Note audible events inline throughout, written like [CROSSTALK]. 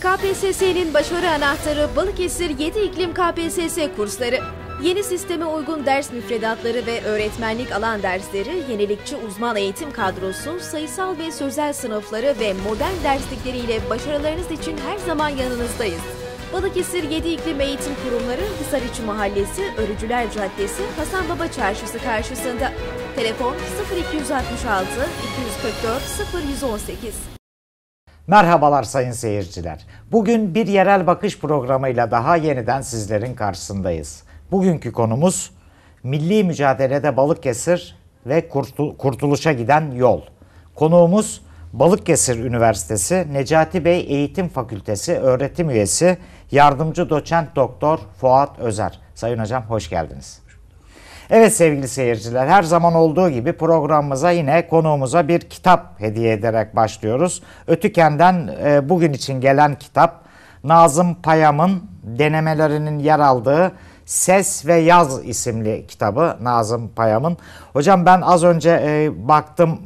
KPSS'nin başarı anahtarı Balıkesir 7 İklim KPSS kursları. Yeni sisteme uygun ders müfredatları ve öğretmenlik alan dersleri, yenilikçi uzman eğitim kadrosu, sayısal ve sözel sınıfları ve modern derslikleriyle başarılarınız için her zaman yanınızdayız. Balıkesir 7 İklim Eğitim Kurumları, Hisarıçı Mahallesi, Örücüler Caddesi, Hasan Baba Çarşısı karşısında. Telefon 0266 244 0118. Merhabalar sayın seyirciler. Bugün bir yerel bakış programıyla daha yeniden sizlerin karşısındayız. Bugünkü konumuz milli mücadelede Balıkesir ve kurtuluşa giden yol. Konuğumuz Balıkesir Üniversitesi Necati Bey Eğitim Fakültesi öğretim üyesi yardımcı doçent doktor Fuat Özer. Sayın hocam hoş geldiniz. Evet sevgili seyirciler her zaman olduğu gibi programımıza yine konuğumuza bir kitap hediye ederek başlıyoruz. Ötüken'den e, bugün için gelen kitap Nazım Payam'ın denemelerinin yer aldığı Ses ve Yaz isimli kitabı Nazım Payam'ın. Hocam ben az önce e, baktım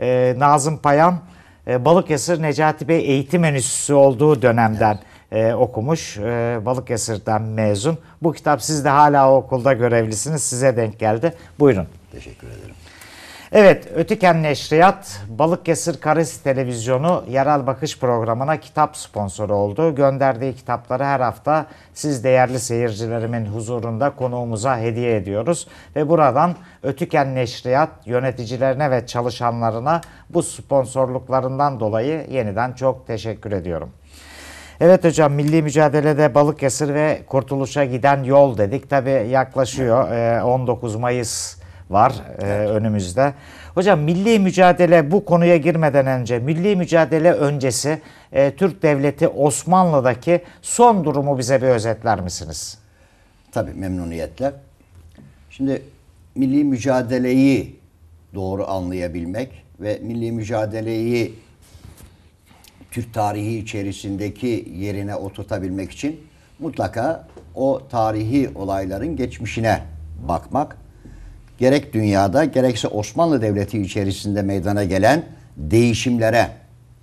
e, Nazım Payam e, Balıkesir Necati Bey eğitim enstitüsü olduğu dönemden evet e, okumuş. E, Balıkesir'den mezun. Bu kitap siz de hala o okulda görevlisiniz. Size denk geldi. Buyurun. Teşekkür ederim. Evet, Ötiken Neşriyat, Balıkesir Karis Televizyonu Yerel Bakış Programı'na kitap sponsoru oldu. Gönderdiği kitapları her hafta siz değerli seyircilerimin huzurunda konuğumuza hediye ediyoruz. Ve buradan Ötüken Neşriyat yöneticilerine ve çalışanlarına bu sponsorluklarından dolayı yeniden çok teşekkür ediyorum. Evet hocam milli mücadelede Balıkesir ve Kurtuluş'a giden yol dedik. Tabi yaklaşıyor 19 ee, Mayıs var e, evet. önümüzde. Hocam milli mücadele bu konuya girmeden önce milli mücadele öncesi e, Türk Devleti Osmanlı'daki son durumu bize bir özetler misiniz? Tabi memnuniyetle. Şimdi milli mücadeleyi doğru anlayabilmek ve milli mücadeleyi Türk tarihi içerisindeki yerine oturtabilmek için mutlaka o tarihi olayların geçmişine bakmak gerek dünyada gerekse Osmanlı Devleti içerisinde meydana gelen değişimlere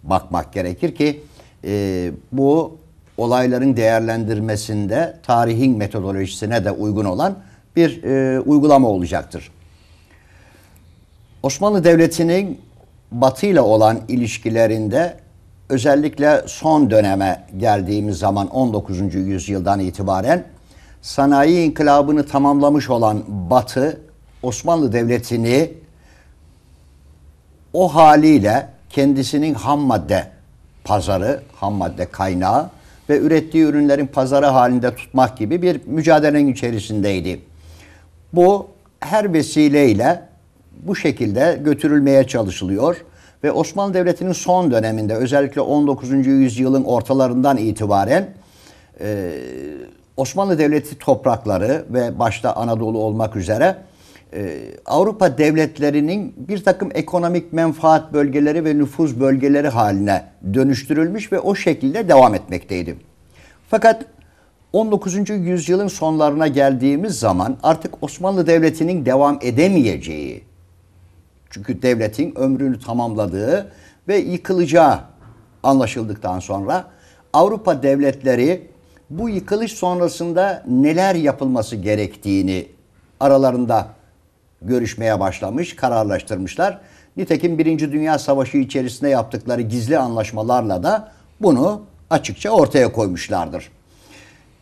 bakmak gerekir ki e, bu olayların değerlendirmesinde tarihin metodolojisine de uygun olan bir e, uygulama olacaktır. Osmanlı Devleti'nin Batı ile olan ilişkilerinde özellikle son döneme geldiğimiz zaman 19. yüzyıldan itibaren sanayi inkılabını tamamlamış olan Batı Osmanlı Devleti'ni o haliyle kendisinin ham madde pazarı, ham madde kaynağı ve ürettiği ürünlerin pazarı halinde tutmak gibi bir mücadelenin içerisindeydi. Bu her vesileyle bu şekilde götürülmeye çalışılıyor ve Osmanlı Devleti'nin son döneminde özellikle 19. yüzyılın ortalarından itibaren e, Osmanlı Devleti toprakları ve başta Anadolu olmak üzere e, Avrupa devletlerinin bir takım ekonomik menfaat bölgeleri ve nüfuz bölgeleri haline dönüştürülmüş ve o şekilde devam etmekteydi. Fakat 19. yüzyılın sonlarına geldiğimiz zaman artık Osmanlı Devleti'nin devam edemeyeceği çünkü devletin ömrünü tamamladığı ve yıkılacağı anlaşıldıktan sonra Avrupa devletleri bu yıkılış sonrasında neler yapılması gerektiğini aralarında görüşmeye başlamış, kararlaştırmışlar. Nitekim Birinci Dünya Savaşı içerisinde yaptıkları gizli anlaşmalarla da bunu açıkça ortaya koymuşlardır.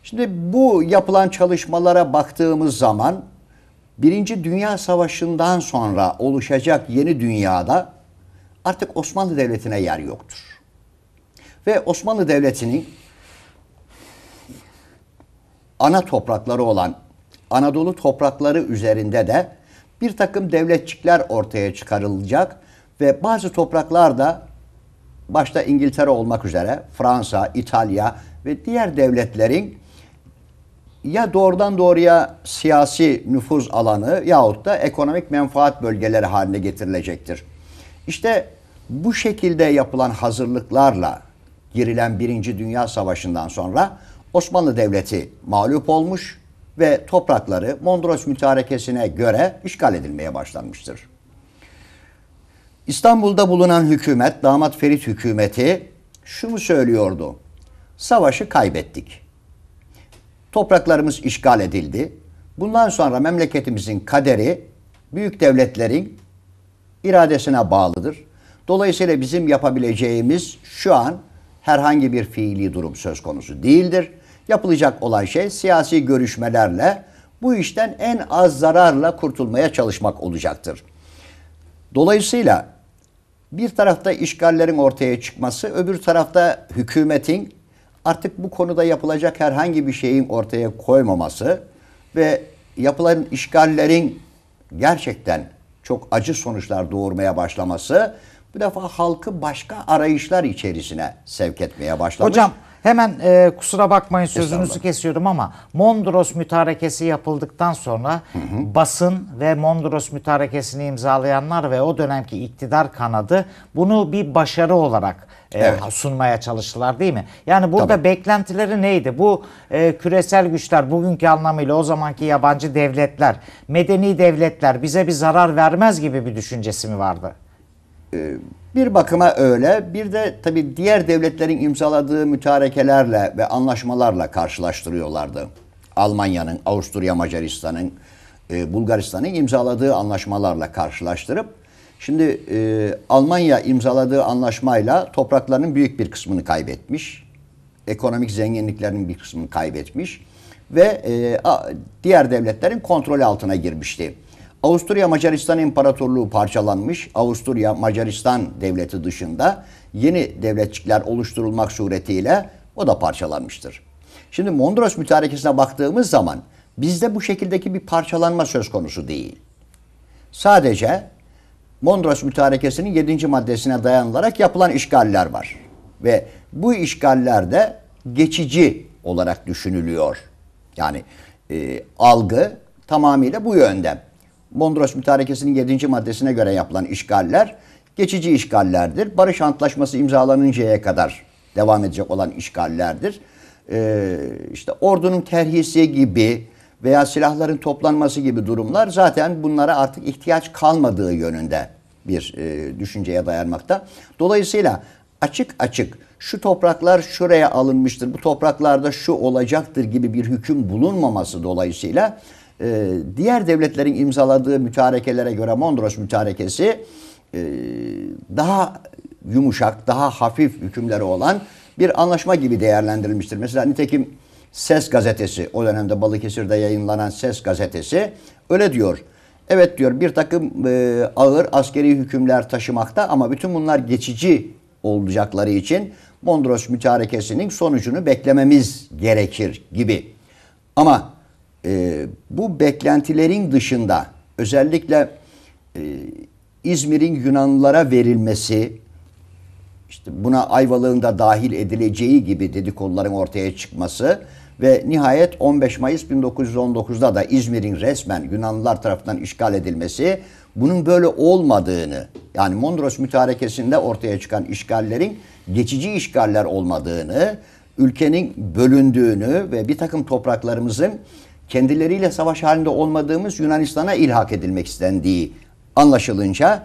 Şimdi bu yapılan çalışmalara baktığımız zaman Birinci Dünya Savaşı'ndan sonra oluşacak yeni dünyada artık Osmanlı Devleti'ne yer yoktur. Ve Osmanlı Devleti'nin ana toprakları olan Anadolu toprakları üzerinde de bir takım devletçikler ortaya çıkarılacak ve bazı topraklarda başta İngiltere olmak üzere Fransa, İtalya ve diğer devletlerin ya doğrudan doğruya siyasi nüfuz alanı yahut da ekonomik menfaat bölgeleri haline getirilecektir. İşte bu şekilde yapılan hazırlıklarla girilen Birinci Dünya Savaşı'ndan sonra Osmanlı Devleti mağlup olmuş ve toprakları Mondros Mütarekesi'ne göre işgal edilmeye başlanmıştır. İstanbul'da bulunan hükümet, damat Ferit hükümeti şunu söylüyordu. Savaşı kaybettik. Topraklarımız işgal edildi. Bundan sonra memleketimizin kaderi büyük devletlerin iradesine bağlıdır. Dolayısıyla bizim yapabileceğimiz şu an herhangi bir fiili durum söz konusu değildir. Yapılacak olan şey siyasi görüşmelerle bu işten en az zararla kurtulmaya çalışmak olacaktır. Dolayısıyla bir tarafta işgallerin ortaya çıkması, öbür tarafta hükümetin artık bu konuda yapılacak herhangi bir şeyin ortaya koymaması ve yapılan işgallerin gerçekten çok acı sonuçlar doğurmaya başlaması bu defa halkı başka arayışlar içerisine sevk etmeye başlamış. Hocam Hemen e, kusura bakmayın sözünüzü kesiyorum ama Mondros mütarekesi yapıldıktan sonra hı hı. basın ve Mondros mütarekesini imzalayanlar ve o dönemki iktidar kanadı bunu bir başarı olarak e, evet. sunmaya çalıştılar değil mi? Yani burada Tabii. beklentileri neydi? Bu e, küresel güçler bugünkü anlamıyla o zamanki yabancı devletler, medeni devletler bize bir zarar vermez gibi bir düşüncesi mi vardı? Ee, bir bakıma öyle. Bir de tabii diğer devletlerin imzaladığı mütarekelerle ve anlaşmalarla karşılaştırıyorlardı. Almanya'nın, Avusturya Macaristan'ın, e, Bulgaristan'ın imzaladığı anlaşmalarla karşılaştırıp şimdi e, Almanya imzaladığı anlaşmayla topraklarının büyük bir kısmını kaybetmiş. Ekonomik zenginliklerinin bir kısmını kaybetmiş ve e, diğer devletlerin kontrolü altına girmişti. Avusturya Macaristan İmparatorluğu parçalanmış. Avusturya Macaristan devleti dışında yeni devletçikler oluşturulmak suretiyle o da parçalanmıştır. Şimdi Mondros mütarekesine baktığımız zaman bizde bu şekildeki bir parçalanma söz konusu değil. Sadece Mondros mütarekesinin 7. maddesine dayanılarak yapılan işgaller var. Ve bu işgaller de geçici olarak düşünülüyor. Yani e, algı tamamıyla bu yönde. Mondros Mütarekesi'nin 7. maddesine göre yapılan işgaller geçici işgallerdir. Barış Antlaşması imzalanıncaya kadar devam edecek olan işgallerdir. Ee, işte ordunun terhisi gibi veya silahların toplanması gibi durumlar zaten bunlara artık ihtiyaç kalmadığı yönünde bir e, düşünceye dayanmakta. Dolayısıyla açık açık şu topraklar şuraya alınmıştır, bu topraklarda şu olacaktır gibi bir hüküm bulunmaması dolayısıyla e, diğer devletlerin imzaladığı mütarekelere göre Mondros mütarekesi e, daha yumuşak, daha hafif hükümleri olan bir anlaşma gibi değerlendirilmiştir. Mesela nitekim Ses gazetesi, o dönemde Balıkesir'de yayınlanan Ses gazetesi öyle diyor. Evet diyor bir takım e, ağır askeri hükümler taşımakta ama bütün bunlar geçici olacakları için Mondros mütarekesinin sonucunu beklememiz gerekir gibi. Ama e, bu beklentilerin dışında özellikle e, İzmir'in Yunanlılara verilmesi, işte buna Ayvalık'ın da dahil edileceği gibi dedikoduların ortaya çıkması ve nihayet 15 Mayıs 1919'da da İzmir'in resmen Yunanlılar tarafından işgal edilmesi bunun böyle olmadığını yani Mondros mütarekesinde ortaya çıkan işgallerin geçici işgaller olmadığını, ülkenin bölündüğünü ve bir takım topraklarımızın kendileriyle savaş halinde olmadığımız Yunanistan'a ilhak edilmek istendiği anlaşılınca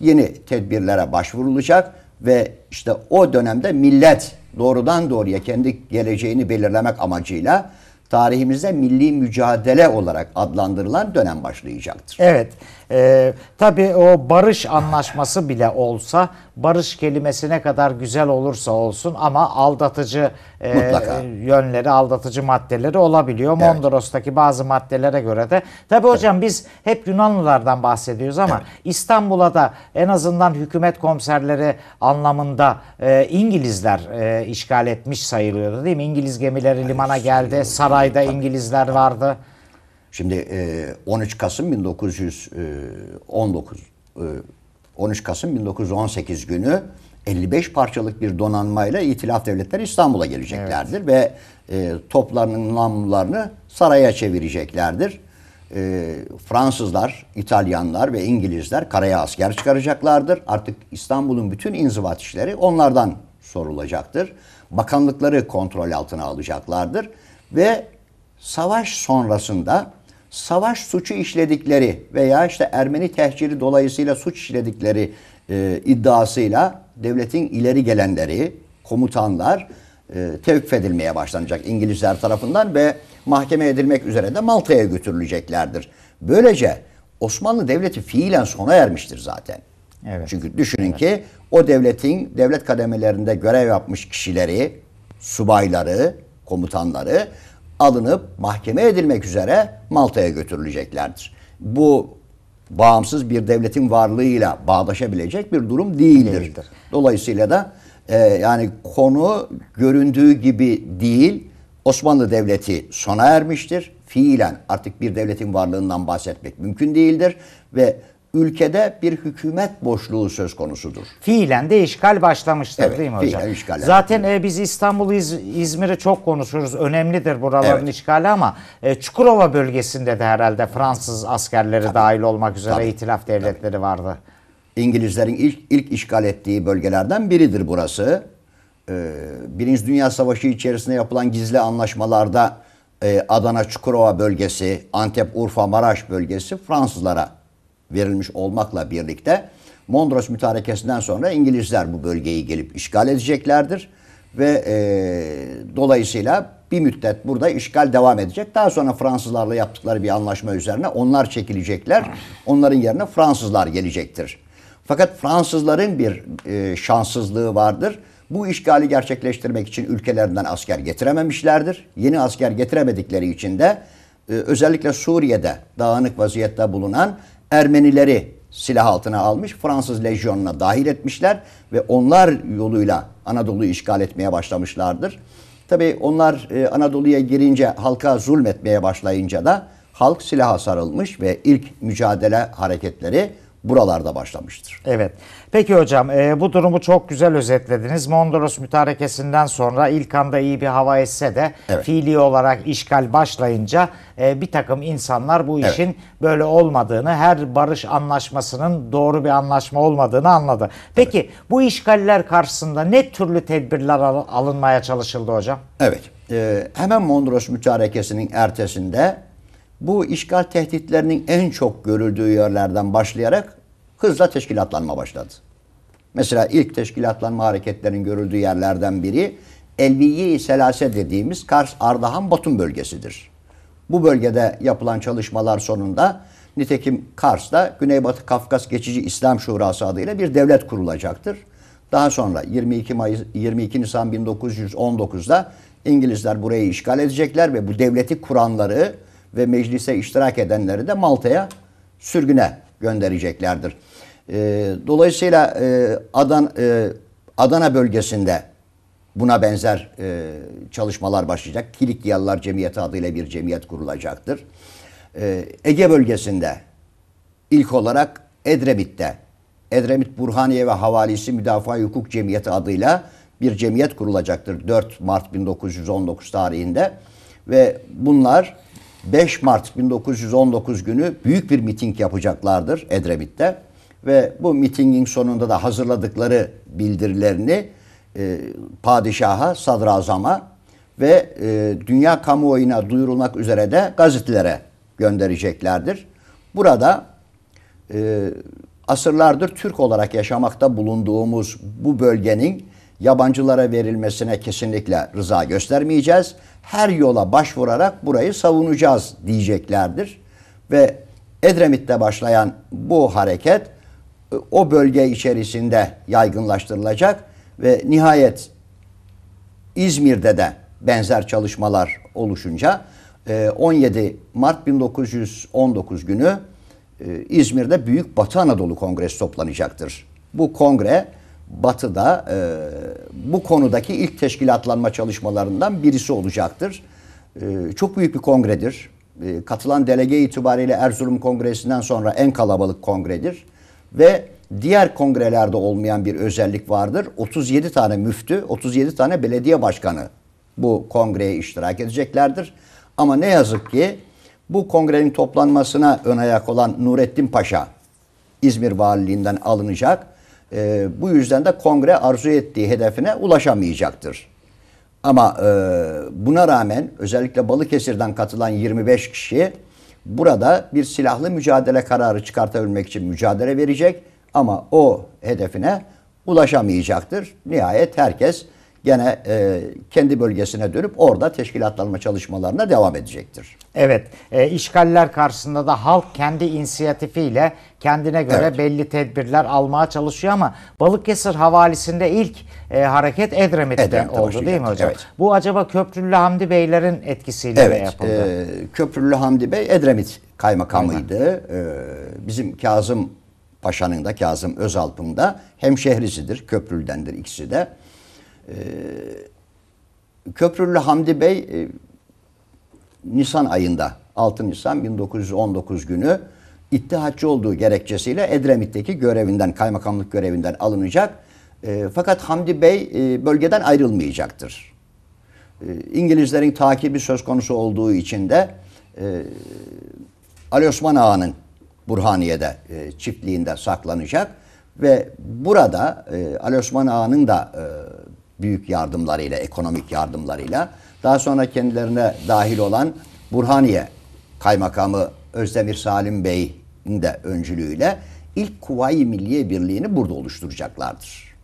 yeni tedbirlere başvurulacak ve işte o dönemde millet doğrudan doğruya kendi geleceğini belirlemek amacıyla tarihimizde milli mücadele olarak adlandırılan dönem başlayacaktır. Evet. E, tabii o barış anlaşması bile olsa barış kelimesi ne kadar güzel olursa olsun ama aldatıcı e, yönleri, aldatıcı maddeleri olabiliyor. Evet. Mondros'taki bazı maddelere göre de. Tabii hocam evet. biz hep Yunanlılardan bahsediyoruz ama evet. İstanbul'a da en azından hükümet komiserleri anlamında e, İngilizler e, işgal etmiş sayılıyordu değil mi? İngiliz gemileri limana geldi, şey, sarayda İngilizler vardı. Şimdi 13 e, Kasım 1919 13 e, e, Kasım 1918 günü 55 parçalık bir donanmayla İtilaf Devletleri İstanbul'a geleceklerdir evet. ve e, toplarının namlularını saraya çevireceklerdir. Fransızlar, İtalyanlar ve İngilizler karaya asker çıkaracaklardır. Artık İstanbul'un bütün inzivat işleri onlardan sorulacaktır. Bakanlıkları kontrol altına alacaklardır ve savaş sonrasında savaş suçu işledikleri veya işte Ermeni tehciri dolayısıyla suç işledikleri e, iddiasıyla devletin ileri gelenleri, komutanlar e, tevkif edilmeye başlanacak İngilizler tarafından ve mahkeme edilmek üzere de Malta'ya götürüleceklerdir. Böylece Osmanlı Devleti fiilen sona ermiştir zaten. Evet. Çünkü düşünün evet. ki o devletin devlet kademelerinde görev yapmış kişileri, subayları, komutanları alınıp mahkeme edilmek üzere Malta'ya götürüleceklerdir. Bu bağımsız bir devletin varlığıyla bağdaşabilecek bir durum değildir. değildir. Dolayısıyla da e, yani konu göründüğü gibi değil. Osmanlı Devleti sona ermiştir. Fiilen artık bir devletin varlığından bahsetmek mümkün değildir ve ülkede bir hükümet boşluğu söz konusudur. Fiilen de işgal başlamıştır evet, değil mi hocam? Fiilen işgal. Zaten e, biz İstanbul'u İz, İzmir'i çok konuşuruz. Önemlidir buraların evet. işgali ama e, Çukurova bölgesinde de herhalde Fransız askerleri tabii, dahil olmak üzere tabii, itilaf devletleri tabii. vardı. İngilizlerin ilk, ilk işgal ettiği bölgelerden biridir burası. Ee, Birinci Dünya Savaşı içerisinde yapılan gizli anlaşmalarda e, Adana Çukurova bölgesi, Antep Urfa Maraş bölgesi Fransızlara verilmiş olmakla birlikte Mondros mütarekesinden sonra İngilizler bu bölgeyi gelip işgal edeceklerdir. Ve e, dolayısıyla bir müddet burada işgal devam edecek. Daha sonra Fransızlarla yaptıkları bir anlaşma üzerine onlar çekilecekler. Onların yerine Fransızlar gelecektir. Fakat Fransızların bir e, şanssızlığı vardır. Bu işgali gerçekleştirmek için ülkelerinden asker getirememişlerdir. Yeni asker getiremedikleri için de e, özellikle Suriye'de dağınık vaziyette bulunan Ermenileri silah altına almış, Fransız lejyonuna dahil etmişler ve onlar yoluyla Anadolu'yu işgal etmeye başlamışlardır. Tabii onlar e, Anadolu'ya girince halka zulmetmeye başlayınca da halk silaha sarılmış ve ilk mücadele hareketleri buralarda başlamıştır. Evet. Peki hocam e, bu durumu çok güzel özetlediniz. Mondros mütarekesinden sonra ilk anda iyi bir hava esse de evet. fiili olarak işgal başlayınca e, bir takım insanlar bu işin evet. böyle olmadığını, her barış anlaşmasının doğru bir anlaşma olmadığını anladı. Peki evet. bu işgaller karşısında ne türlü tedbirler al- alınmaya çalışıldı hocam? Evet. E, hemen Mondros mütarekesinin ertesinde bu işgal tehditlerinin en çok görüldüğü yerlerden başlayarak hızla teşkilatlanma başladı. Mesela ilk teşkilatlanma hareketlerinin görüldüğü yerlerden biri Elbiliye-i Selase dediğimiz Kars Ardahan Batum bölgesidir. Bu bölgede yapılan çalışmalar sonunda nitekim Kars'ta Güneybatı Kafkas Geçici İslam Şurası adıyla bir devlet kurulacaktır. Daha sonra 22 Mayıs 22 Nisan 1919'da İngilizler burayı işgal edecekler ve bu devleti kuranları ve meclise iştirak edenleri de Malta'ya sürgüne göndereceklerdir. E, dolayısıyla e, Adan, e, Adana bölgesinde buna benzer e, çalışmalar başlayacak. Kilikyalılar Cemiyeti adıyla bir cemiyet kurulacaktır. E, Ege bölgesinde ilk olarak Edremit'te Edremit Burhaniye ve Havalisi Müdafaa Hukuk Cemiyeti adıyla bir cemiyet kurulacaktır 4 Mart 1919 tarihinde ve bunlar 5 Mart 1919 günü büyük bir miting yapacaklardır Edremit'te. Ve bu mitingin sonunda da hazırladıkları bildirilerini e, padişaha, sadrazama ve e, dünya kamuoyuna duyurulmak üzere de gazetelere göndereceklerdir. Burada e, asırlardır Türk olarak yaşamakta bulunduğumuz bu bölgenin yabancılara verilmesine kesinlikle rıza göstermeyeceğiz her yola başvurarak burayı savunacağız diyeceklerdir. Ve Edremit'te başlayan bu hareket e, o bölge içerisinde yaygınlaştırılacak ve nihayet İzmir'de de benzer çalışmalar oluşunca 17 e, Mart 1919 günü e, İzmir'de Büyük Batı Anadolu Kongresi toplanacaktır. Bu kongre Batı'da e, bu konudaki ilk teşkilatlanma çalışmalarından birisi olacaktır. E, çok büyük bir kongredir. E, katılan delege itibariyle Erzurum Kongresi'nden sonra en kalabalık kongredir. Ve diğer kongrelerde olmayan bir özellik vardır. 37 tane müftü, 37 tane belediye başkanı bu kongreye iştirak edeceklerdir. Ama ne yazık ki bu kongrenin toplanmasına ön ayak olan Nurettin Paşa İzmir Valiliğinden alınacak e, bu yüzden de kongre arzu ettiği hedefine ulaşamayacaktır. Ama e, buna rağmen özellikle Balıkesir'den katılan 25 kişi burada bir silahlı mücadele kararı çıkartabilmek için mücadele verecek ama o hedefine ulaşamayacaktır. Nihayet herkes gene e, kendi bölgesine dönüp orada teşkilatlanma çalışmalarına devam edecektir. Evet, e, işgaller karşısında da halk kendi inisiyatifiyle kendine göre evet. belli tedbirler almaya çalışıyor ama Balıkesir havalisinde ilk e, hareket Edremit'ten Edremit'te oldu başlayacak. değil mi hocam? Evet. Bu acaba Köprülü Hamdi Beylerin etkisiyle evet, mi yapıldı? Evet, Köprülü Hamdi Bey Edremit kaymakamıydı. E, bizim Kazım Paşa'nın da Kazım Özalp'ın da hemşehrisidir. Köprülü'dendir ikisi de. E, Köprülü Hamdi Bey e, Nisan ayında 6 Nisan 1919 günü ittihatçı olduğu gerekçesiyle Edremit'teki görevinden, kaymakamlık görevinden alınacak. E, fakat Hamdi Bey e, bölgeden ayrılmayacaktır. E, İngilizlerin takibi söz konusu olduğu için de e, Ali Osman Ağa'nın Burhaniye'de e, çiftliğinde saklanacak ve burada e, Ali Osman Ağa'nın da e, büyük yardımlarıyla, ekonomik yardımlarıyla. Daha sonra kendilerine dahil olan Burhaniye Kaymakamı Özdemir Salim Bey'in de öncülüğüyle ilk Kuvayi Milliye Birliği'ni burada oluşturacaklardır.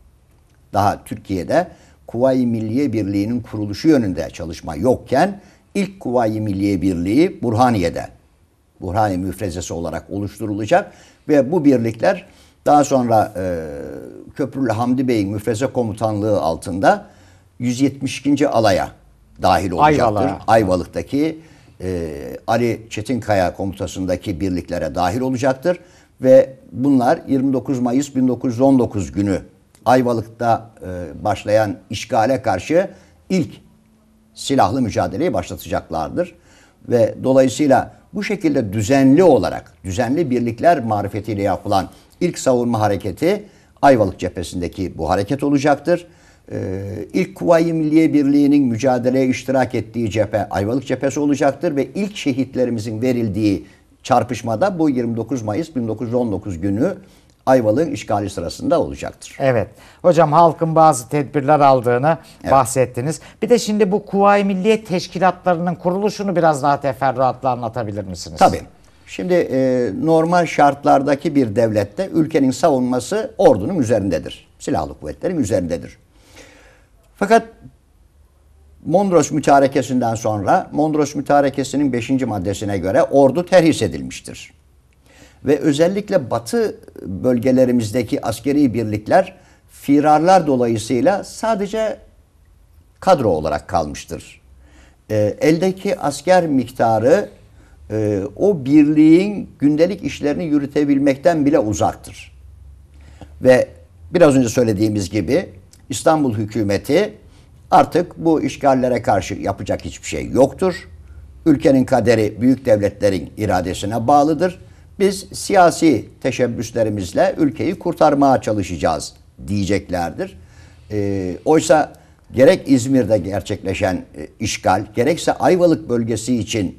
Daha Türkiye'de Kuvayi Milliye Birliği'nin kuruluşu yönünde çalışma yokken ilk Kuvayi Milliye Birliği Burhaniye'de Burhaniye müfrezesi olarak oluşturulacak ve bu birlikler daha sonra e, Köprülü Hamdi Bey'in müfreze komutanlığı altında 172. alaya dahil olacaktır. Ayvalık. Ayvalık'taki e, Ali Çetinkaya komutasındaki birliklere dahil olacaktır. Ve bunlar 29 Mayıs 1919 günü Ayvalık'ta e, başlayan işgale karşı ilk silahlı mücadeleyi başlatacaklardır. Ve dolayısıyla bu şekilde düzenli olarak, düzenli birlikler marifetiyle yapılan İlk savunma hareketi Ayvalık cephesindeki bu hareket olacaktır. İlk ee, ilk Kuvayi Milliye Birliği'nin mücadeleye iştirak ettiği cephe Ayvalık cephesi olacaktır ve ilk şehitlerimizin verildiği çarpışmada bu 29 Mayıs 1919 günü Ayvalık'ın işgali sırasında olacaktır. Evet. Hocam halkın bazı tedbirler aldığını evet. bahsettiniz. Bir de şimdi bu Kuvayi Milliye Teşkilatlarının kuruluşunu biraz daha teferruatla anlatabilir misiniz? Tabii. Şimdi e, normal şartlardaki bir devlette ülkenin savunması ordunun üzerindedir. Silahlı kuvvetlerin üzerindedir. Fakat Mondros Mütarekesi'nden sonra Mondros Mütarekesi'nin 5. maddesine göre ordu terhis edilmiştir. Ve özellikle batı bölgelerimizdeki askeri birlikler firarlar dolayısıyla sadece kadro olarak kalmıştır. E, eldeki asker miktarı e, o birliğin gündelik işlerini yürütebilmekten bile uzaktır. Ve biraz önce söylediğimiz gibi İstanbul hükümeti artık bu işgallere karşı yapacak hiçbir şey yoktur. Ülkenin kaderi büyük devletlerin iradesine bağlıdır. Biz siyasi teşebbüslerimizle ülkeyi kurtarmaya çalışacağız diyeceklerdir. E, oysa gerek İzmir'de gerçekleşen e, işgal, gerekse Ayvalık bölgesi için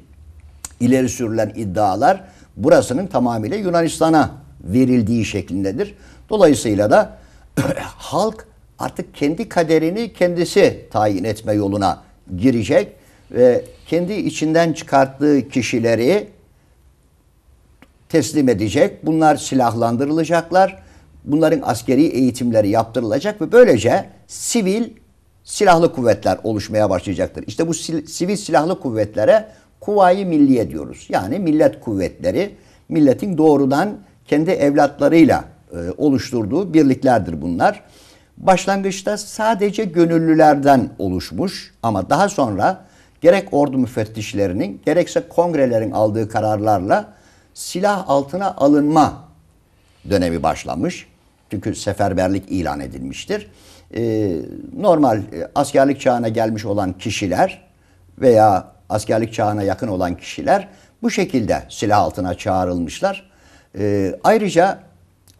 ileri sürülen iddialar burasının tamamıyla Yunanistan'a verildiği şeklindedir. Dolayısıyla da [CLEARS THROAT] halk artık kendi kaderini kendisi tayin etme yoluna girecek ve kendi içinden çıkarttığı kişileri teslim edecek. Bunlar silahlandırılacaklar. Bunların askeri eğitimleri yaptırılacak ve böylece sivil silahlı kuvvetler oluşmaya başlayacaktır. İşte bu sivil silahlı kuvvetlere Kuvayi milliye diyoruz. Yani millet kuvvetleri milletin doğrudan kendi evlatlarıyla e, oluşturduğu birliklerdir bunlar. Başlangıçta sadece gönüllülerden oluşmuş ama daha sonra gerek ordu müfettişlerinin gerekse kongrelerin aldığı kararlarla silah altına alınma dönemi başlamış. Çünkü seferberlik ilan edilmiştir. Ee, normal e, askerlik çağına gelmiş olan kişiler veya askerlik çağına yakın olan kişiler bu şekilde silah altına çağrılmışlar. E, ayrıca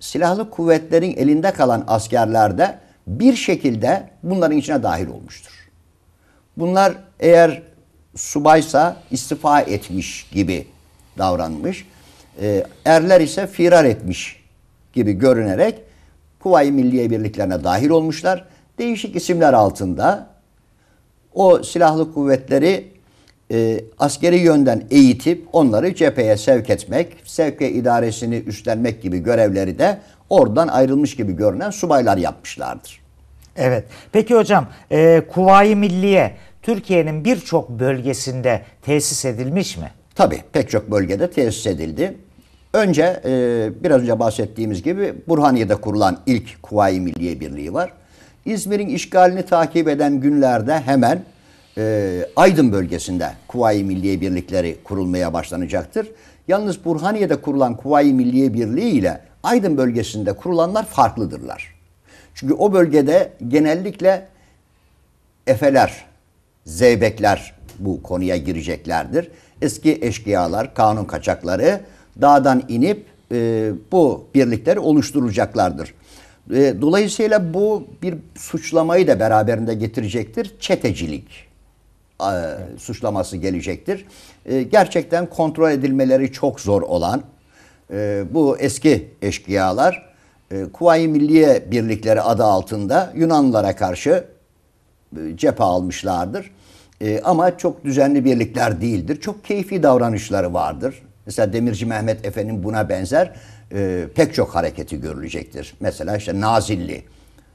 silahlı kuvvetlerin elinde kalan askerler de bir şekilde bunların içine dahil olmuştur. Bunlar eğer subaysa istifa etmiş gibi davranmış, e, erler ise firar etmiş gibi görünerek Kuvayi Milliye Birliklerine dahil olmuşlar. Değişik isimler altında o silahlı kuvvetleri e, askeri yönden eğitip onları cepheye sevk etmek, sevke idaresini üstlenmek gibi görevleri de oradan ayrılmış gibi görünen subaylar yapmışlardır. Evet. Peki hocam, e, Kuvayi Milliye Türkiye'nin birçok bölgesinde tesis edilmiş mi? Tabii pek çok bölgede tesis edildi. Önce e, biraz önce bahsettiğimiz gibi Burhaniye'de kurulan ilk Kuvayi Milliye Birliği var. İzmir'in işgalini takip eden günlerde hemen e, Aydın bölgesinde Kuvayi Milliye Birlikleri kurulmaya başlanacaktır. Yalnız Burhaniye'de kurulan Kuvayi Milliye Birliği ile Aydın bölgesinde kurulanlar farklıdırlar. Çünkü o bölgede genellikle Efeler, Zeybekler bu konuya gireceklerdir. Eski eşkıyalar, kanun kaçakları dağdan inip e, bu birlikleri oluşturacaklardır. E, dolayısıyla bu bir suçlamayı da beraberinde getirecektir. Çetecilik evet. suçlaması gelecektir. E, gerçekten kontrol edilmeleri çok zor olan e, bu eski eşkıyalar e, Kuvayi Milliye Birlikleri adı altında Yunanlılara karşı e, cephe almışlardır. E, ama çok düzenli birlikler değildir. Çok keyfi davranışları vardır. Mesela Demirci Mehmet Efe'nin buna benzer pek çok hareketi görülecektir. Mesela işte Nazilli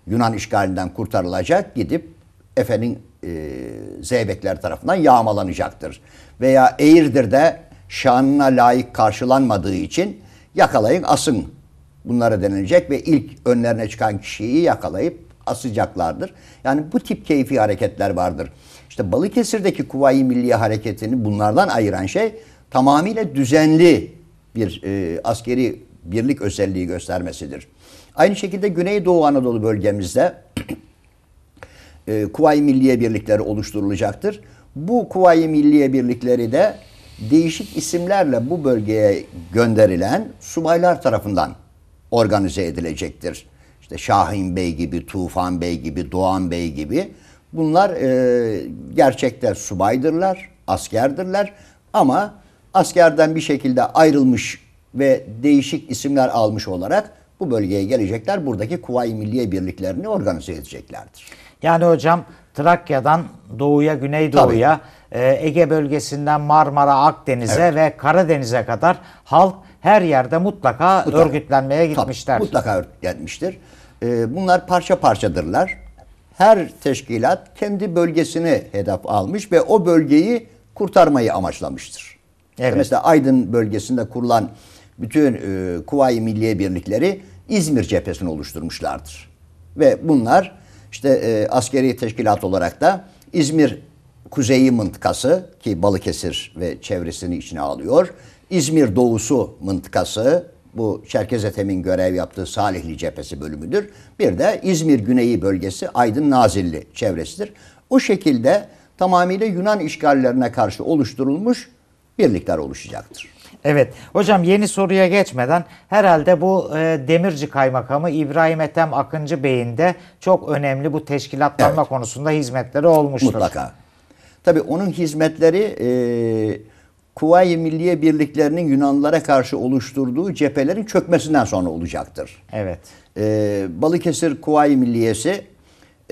Yunan işgalinden kurtarılacak gidip Efe'nin e, Zeybekler tarafından yağmalanacaktır. Veya de şanına layık karşılanmadığı için yakalayın asın bunlara denilecek ve ilk önlerine çıkan kişiyi yakalayıp asacaklardır. Yani bu tip keyfi hareketler vardır. İşte Balıkesir'deki Kuvayi milliye Hareketi'ni bunlardan ayıran şey tamamıyla düzenli bir e, askeri birlik özelliği göstermesidir. Aynı şekilde Güneydoğu Anadolu bölgemizde [CLEARS THROAT] e, Kuvayi Milliye Birlikleri oluşturulacaktır. Bu Kuvayi Milliye Birlikleri de değişik isimlerle bu bölgeye gönderilen subaylar tarafından organize edilecektir. İşte Şahin Bey gibi, Tufan Bey gibi, Doğan Bey gibi bunlar e, gerçekte subaydırlar, askerdirler ama askerden bir şekilde ayrılmış ve değişik isimler almış olarak bu bölgeye gelecekler. Buradaki Kuvayi Milliye Birliklerini organize edeceklerdir. Yani hocam Trakya'dan doğuya, güneydoğuya, e, Ege bölgesinden Marmara, Akdeniz'e evet. ve Karadeniz'e kadar halk her yerde mutlaka, mutlaka. örgütlenmeye gitmişler. Tabii, mutlaka örgütlenmiştir. E, bunlar parça parçadırlar. Her teşkilat kendi bölgesini hedef almış ve o bölgeyi kurtarmayı amaçlamıştır. Evet. Mesela Aydın bölgesinde kurulan bütün e, Kuvayi Milliye Birlikleri İzmir cephesini oluşturmuşlardır. Ve bunlar işte e, askeri teşkilat olarak da İzmir kuzeyi mıntıkası ki Balıkesir ve çevresini içine alıyor. İzmir doğusu mıntıkası bu Çerkez Ethem'in görev yaptığı Salihli cephesi bölümüdür. Bir de İzmir güneyi bölgesi Aydın Nazilli çevresidir. O şekilde tamamıyla Yunan işgallerine karşı oluşturulmuş birlikler oluşacaktır. Evet hocam yeni soruya geçmeden herhalde bu e, Demirci Kaymakamı İbrahim Ethem Akıncı Bey'in de çok önemli bu teşkilatlanma evet. konusunda hizmetleri olmuştur. Mutlaka. Tabi onun hizmetleri e, Kuvayi Milliye Birliklerinin Yunanlara karşı oluşturduğu cephelerin çökmesinden sonra olacaktır. Evet. E, Balıkesir Kuvayi Milliyesi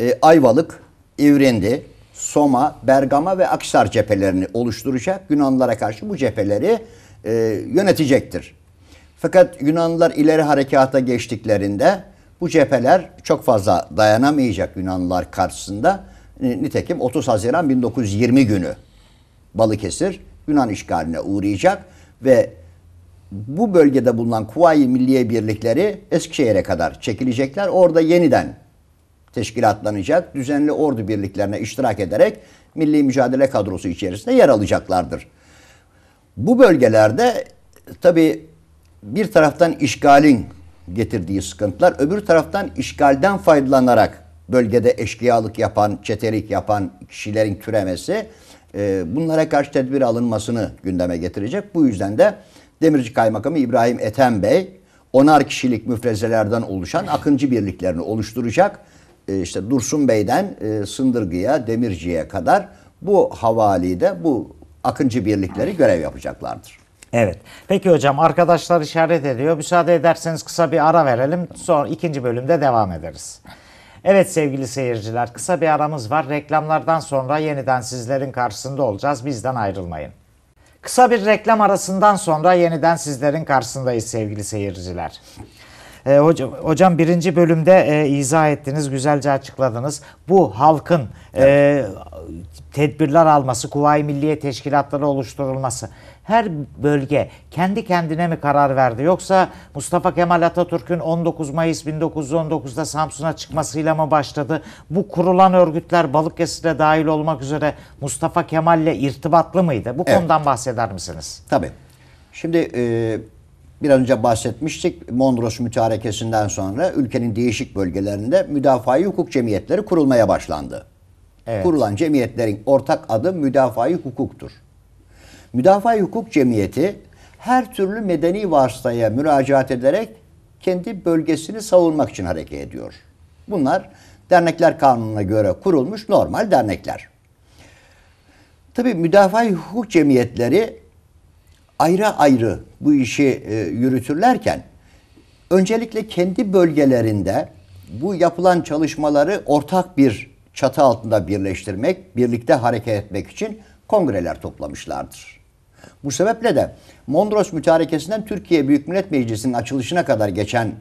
e, Ayvalık, İvrindi, Soma, Bergama ve Aksar cephelerini oluşturacak. Yunanlara karşı bu cepheleri e, yönetecektir. Fakat Yunanlılar ileri harekata geçtiklerinde bu cepheler çok fazla dayanamayacak Yunanlılar karşısında. Nitekim 30 Haziran 1920 günü Balıkesir Yunan işgaline uğrayacak ve bu bölgede bulunan Kuvayi Milliye Birlikleri Eskişehir'e kadar çekilecekler. Orada yeniden teşkilatlanacak, düzenli ordu birliklerine iştirak ederek milli mücadele kadrosu içerisinde yer alacaklardır. Bu bölgelerde tabi bir taraftan işgalin getirdiği sıkıntılar, öbür taraftan işgalden faydalanarak bölgede eşkıyalık yapan, çetelik yapan kişilerin türemesi e, bunlara karşı tedbir alınmasını gündeme getirecek. Bu yüzden de Demirci Kaymakamı İbrahim Ethem Bey onar kişilik müfrezelerden oluşan akıncı birliklerini oluşturacak. E, işte Dursun Bey'den e, Sındırgı'ya, Demirci'ye kadar bu havalide bu Akıncı birlikleri görev yapacaklardır. Evet. Peki hocam arkadaşlar işaret ediyor. Müsaade ederseniz kısa bir ara verelim. Sonra ikinci bölümde devam ederiz. Evet sevgili seyirciler kısa bir aramız var. Reklamlardan sonra yeniden sizlerin karşısında olacağız. Bizden ayrılmayın. Kısa bir reklam arasından sonra yeniden sizlerin karşısındayız sevgili seyirciler. E, ee, hocam, hocam birinci bölümde e, izah ettiniz, güzelce açıkladınız. Bu halkın evet. e, tedbirler alması, Kuvayi Milliye Teşkilatları oluşturulması her bölge kendi kendine mi karar verdi yoksa Mustafa Kemal Atatürk'ün 19 Mayıs 1919'da Samsun'a çıkmasıyla mı başladı? Bu kurulan örgütler Balıkesir'e dahil olmak üzere Mustafa Kemal'le irtibatlı mıydı? Bu evet. konudan bahseder misiniz? Tabii. Şimdi e, Biraz önce bahsetmiştik Mondros Mütarekesi'nden sonra ülkenin değişik bölgelerinde müdafaa hukuk cemiyetleri kurulmaya başlandı. Evet. Kurulan cemiyetlerin ortak adı müdafaa hukuktur. müdafaa hukuk cemiyeti her türlü medeni vasıtaya müracaat ederek kendi bölgesini savunmak için hareket ediyor. Bunlar dernekler kanununa göre kurulmuş normal dernekler. Tabii müdafaa hukuk cemiyetleri ayrı ayrı bu işi e, yürütürlerken öncelikle kendi bölgelerinde bu yapılan çalışmaları ortak bir çatı altında birleştirmek, birlikte hareket etmek için kongreler toplamışlardır. Bu sebeple de Mondros Mütarekesi'nden Türkiye Büyük Millet Meclisi'nin açılışına kadar geçen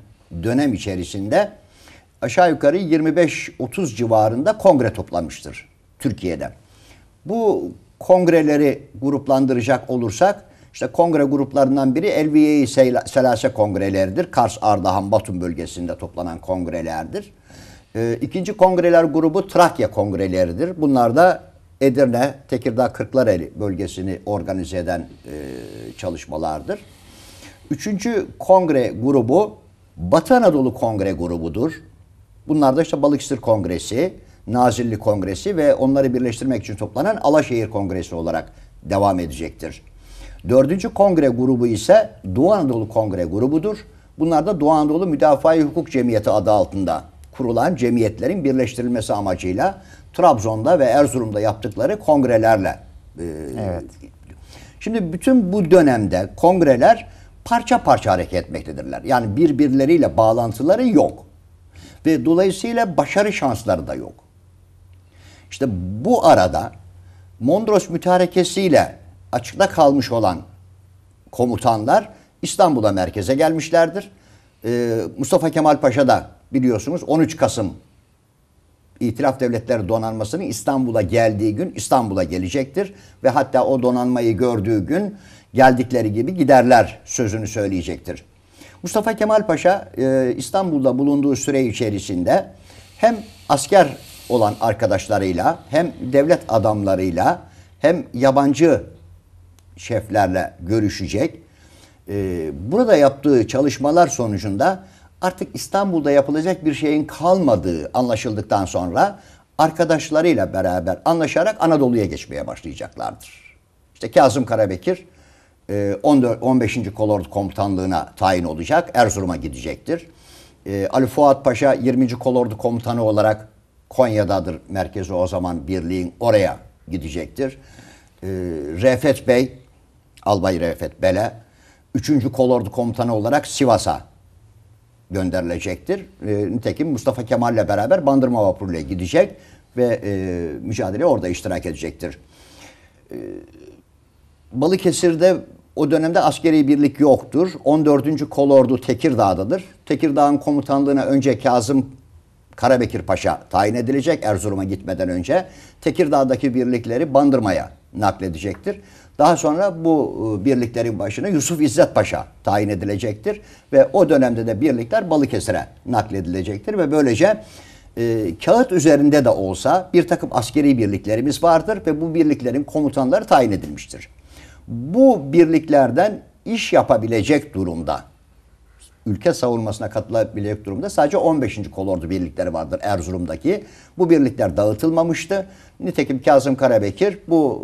dönem içerisinde aşağı yukarı 25-30 civarında kongre toplamıştır Türkiye'de. Bu kongreleri gruplandıracak olursak işte kongre gruplarından biri Elviye-i Selase kongreleridir. Kars, Ardahan, Batum bölgesinde toplanan kongrelerdir. E, ikinci kongreler grubu Trakya kongreleridir. Bunlar da Edirne, Tekirdağ, Kırklareli bölgesini organize eden e, çalışmalardır. Üçüncü kongre grubu Batı Anadolu Kongre grubudur. Bunlar da işte Balıkesir Kongresi, Nazilli Kongresi ve onları birleştirmek için toplanan Alaşehir Kongresi olarak devam edecektir Dördüncü kongre grubu ise Doğu Anadolu Kongre grubudur. Bunlar da Doğu Anadolu müdafaa Hukuk Cemiyeti adı altında kurulan cemiyetlerin birleştirilmesi amacıyla Trabzon'da ve Erzurum'da yaptıkları kongrelerle. E, evet. Şimdi bütün bu dönemde kongreler parça parça hareket etmektedirler. Yani birbirleriyle bağlantıları yok. Ve dolayısıyla başarı şansları da yok. İşte bu arada Mondros ile açıkta kalmış olan komutanlar İstanbul'a merkeze gelmişlerdir. Ee, Mustafa Kemal Paşa da biliyorsunuz 13 Kasım İtilaf Devletleri Donanması'nın İstanbul'a geldiği gün İstanbul'a gelecektir. Ve hatta o donanmayı gördüğü gün geldikleri gibi giderler sözünü söyleyecektir. Mustafa Kemal Paşa e, İstanbul'da bulunduğu süre içerisinde hem asker olan arkadaşlarıyla hem devlet adamlarıyla hem yabancı şeflerle görüşecek. Ee, burada yaptığı çalışmalar sonucunda artık İstanbul'da yapılacak bir şeyin kalmadığı anlaşıldıktan sonra arkadaşlarıyla beraber anlaşarak Anadolu'ya geçmeye başlayacaklardır. İşte Kazım Karabekir 14 e, 15. Kolordu Komutanlığına tayin olacak. Erzurum'a gidecektir. E, Ali Fuat Paşa 20. Kolordu Komutanı olarak Konya'dadır merkezi o zaman birliğin oraya gidecektir. E, Refet Bey Albay Refet Bele üçüncü Kolordu Komutanı olarak Sivas'a gönderilecektir. E, nitekim Mustafa Kemal ile beraber Bandırma vapuruyla gidecek ve e, mücadele orada iştirak edecektir. E, Balıkesir'de o dönemde askeri birlik yoktur. 14. Kolordu Tekirdağ'dadır. Tekirdağ'ın komutanlığına önce Kazım Karabekir Paşa tayin edilecek Erzurum'a gitmeden önce. Tekirdağ'daki birlikleri Bandırma'ya nakledecektir. Daha sonra bu e, birliklerin başına Yusuf İzzet Paşa tayin edilecektir ve o dönemde de birlikler Balıkesir'e nakledilecektir ve böylece e, kağıt üzerinde de olsa bir takım askeri birliklerimiz vardır ve bu birliklerin komutanları tayin edilmiştir. Bu birliklerden iş yapabilecek durumda ülke savunmasına katılabilecek durumda sadece 15. kolordu birlikleri vardır Erzurum'daki. Bu birlikler dağıtılmamıştı. Nitekim Kazım Karabekir bu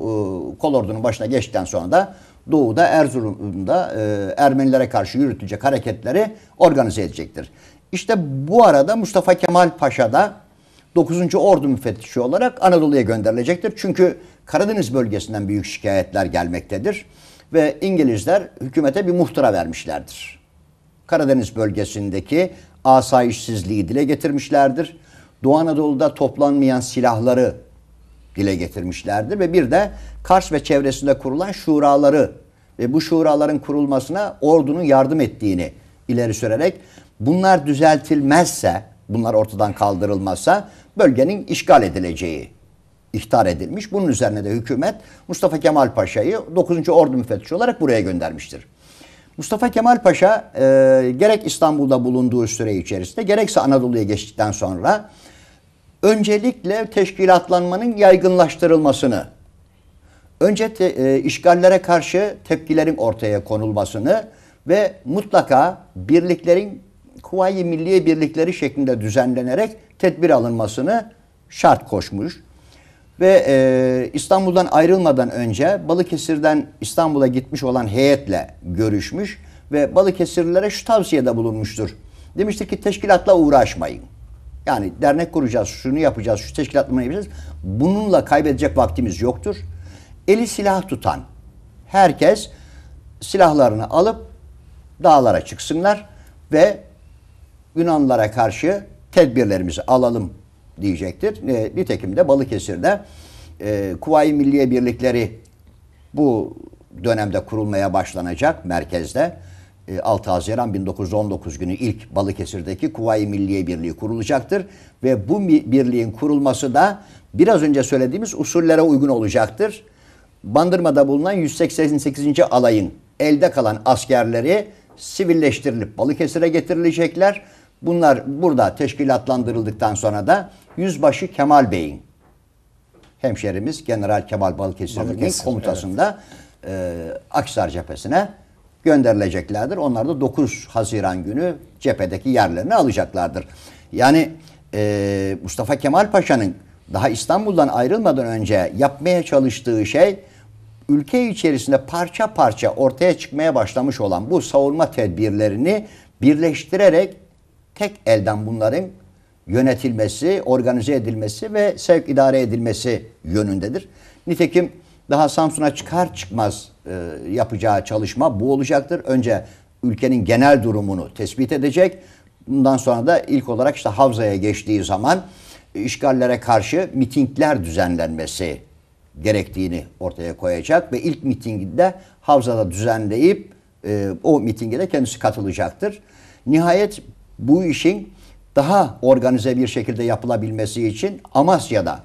e, kolordunun başına geçtikten sonra da Doğu'da Erzurum'da e, Ermenilere karşı yürütecek hareketleri organize edecektir. İşte bu arada Mustafa Kemal Paşa da 9. Ordu müfettişi olarak Anadolu'ya gönderilecektir. Çünkü Karadeniz bölgesinden büyük şikayetler gelmektedir ve İngilizler hükümete bir muhtıra vermişlerdir. Karadeniz bölgesindeki asayişsizliği dile getirmişlerdir. Doğu Anadolu'da toplanmayan silahları dile getirmişlerdir ve bir de Kars ve çevresinde kurulan şuraları ve bu şuraların kurulmasına ordunun yardım ettiğini ileri sürerek bunlar düzeltilmezse, bunlar ortadan kaldırılmazsa bölgenin işgal edileceği ihtar edilmiş. Bunun üzerine de hükümet Mustafa Kemal Paşa'yı 9. Ordu Müfettişi olarak buraya göndermiştir. Mustafa Kemal Paşa e, gerek İstanbul'da bulunduğu süre içerisinde gerekse Anadolu'ya geçtikten sonra öncelikle teşkilatlanmanın yaygınlaştırılmasını, önce te, e, işgallere karşı tepkilerin ortaya konulmasını ve mutlaka birliklerin kuvayi milliye birlikleri şeklinde düzenlenerek tedbir alınmasını şart koşmuş. Ve e, İstanbul'dan ayrılmadan önce Balıkesir'den İstanbul'a gitmiş olan heyetle görüşmüş ve Balıkesirlilere şu tavsiyede bulunmuştur. Demiştir ki teşkilatla uğraşmayın. Yani dernek kuracağız, şunu yapacağız, şu teşkilatlamayı yapacağız. Bununla kaybedecek vaktimiz yoktur. Eli silah tutan herkes silahlarını alıp dağlara çıksınlar ve Yunanlara karşı tedbirlerimizi alalım diyecektir. E, nitekim de Balıkesir'de e, Kuvayi Milliye Birlikleri bu dönemde kurulmaya başlanacak merkezde. 6 e, Haziran 1919 günü ilk Balıkesir'deki Kuvayi Milliye Birliği kurulacaktır. Ve bu birliğin kurulması da biraz önce söylediğimiz usullere uygun olacaktır. Bandırma'da bulunan 188. alayın elde kalan askerleri sivilleştirilip Balıkesir'e getirilecekler Bunlar burada teşkilatlandırıldıktan sonra da Yüzbaşı Kemal Bey'in hemşerimiz General Kemal Balıkesir'in Balıkesir, komutasında evet. e, Aksar cephesine gönderileceklerdir. Onlar da 9 Haziran günü cephedeki yerlerini alacaklardır. Yani e, Mustafa Kemal Paşa'nın daha İstanbul'dan ayrılmadan önce yapmaya çalıştığı şey ülke içerisinde parça parça ortaya çıkmaya başlamış olan bu savunma tedbirlerini birleştirerek tek elden bunların yönetilmesi, organize edilmesi ve sevk idare edilmesi yönündedir. Nitekim daha Samsun'a çıkar çıkmaz e, yapacağı çalışma bu olacaktır. Önce ülkenin genel durumunu tespit edecek. Bundan sonra da ilk olarak işte Havza'ya geçtiği zaman işgallere karşı mitingler düzenlenmesi gerektiğini ortaya koyacak ve ilk mitingi de Havza'da düzenleyip e, o mitinge de kendisi katılacaktır. Nihayet bu işin daha organize bir şekilde yapılabilmesi için Amasya'da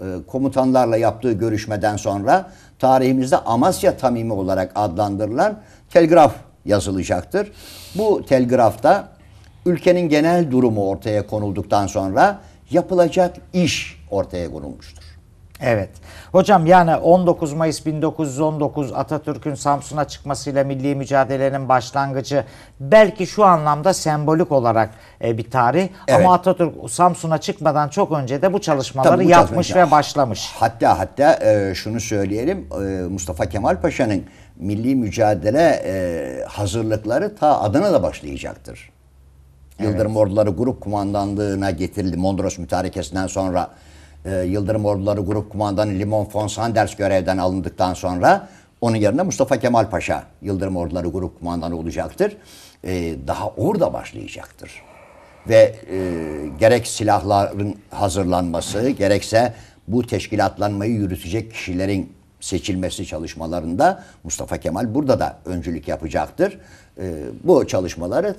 e, komutanlarla yaptığı görüşmeden sonra tarihimizde Amasya Tamimi olarak adlandırılan telgraf yazılacaktır. Bu telgrafta ülkenin genel durumu ortaya konulduktan sonra yapılacak iş ortaya konulmuştur. Evet. Hocam yani 19 Mayıs 1919 Atatürk'ün Samsun'a çıkmasıyla milli mücadelenin başlangıcı belki şu anlamda sembolik olarak e, bir tarih evet. ama Atatürk Samsun'a çıkmadan çok önce de bu çalışmaları Tabii bu yapmış çalışma. ve başlamış. Hatta hatta e, şunu söyleyelim e, Mustafa Kemal Paşa'nın milli mücadele hazırlıkları ta adına da başlayacaktır. Evet. Yıldırım Orduları Grup Kumandanlığı'na getirildi Mondros Mütarekesi'nden sonra e, Yıldırım Orduları Grup Kumandanı Limon von Sanders görevden alındıktan sonra onun yerine Mustafa Kemal Paşa Yıldırım Orduları Grup Kumandanı olacaktır. E, daha orada başlayacaktır. Ve e, gerek silahların hazırlanması gerekse bu teşkilatlanmayı yürütecek kişilerin seçilmesi çalışmalarında Mustafa Kemal burada da öncülük yapacaktır. E, bu çalışmaları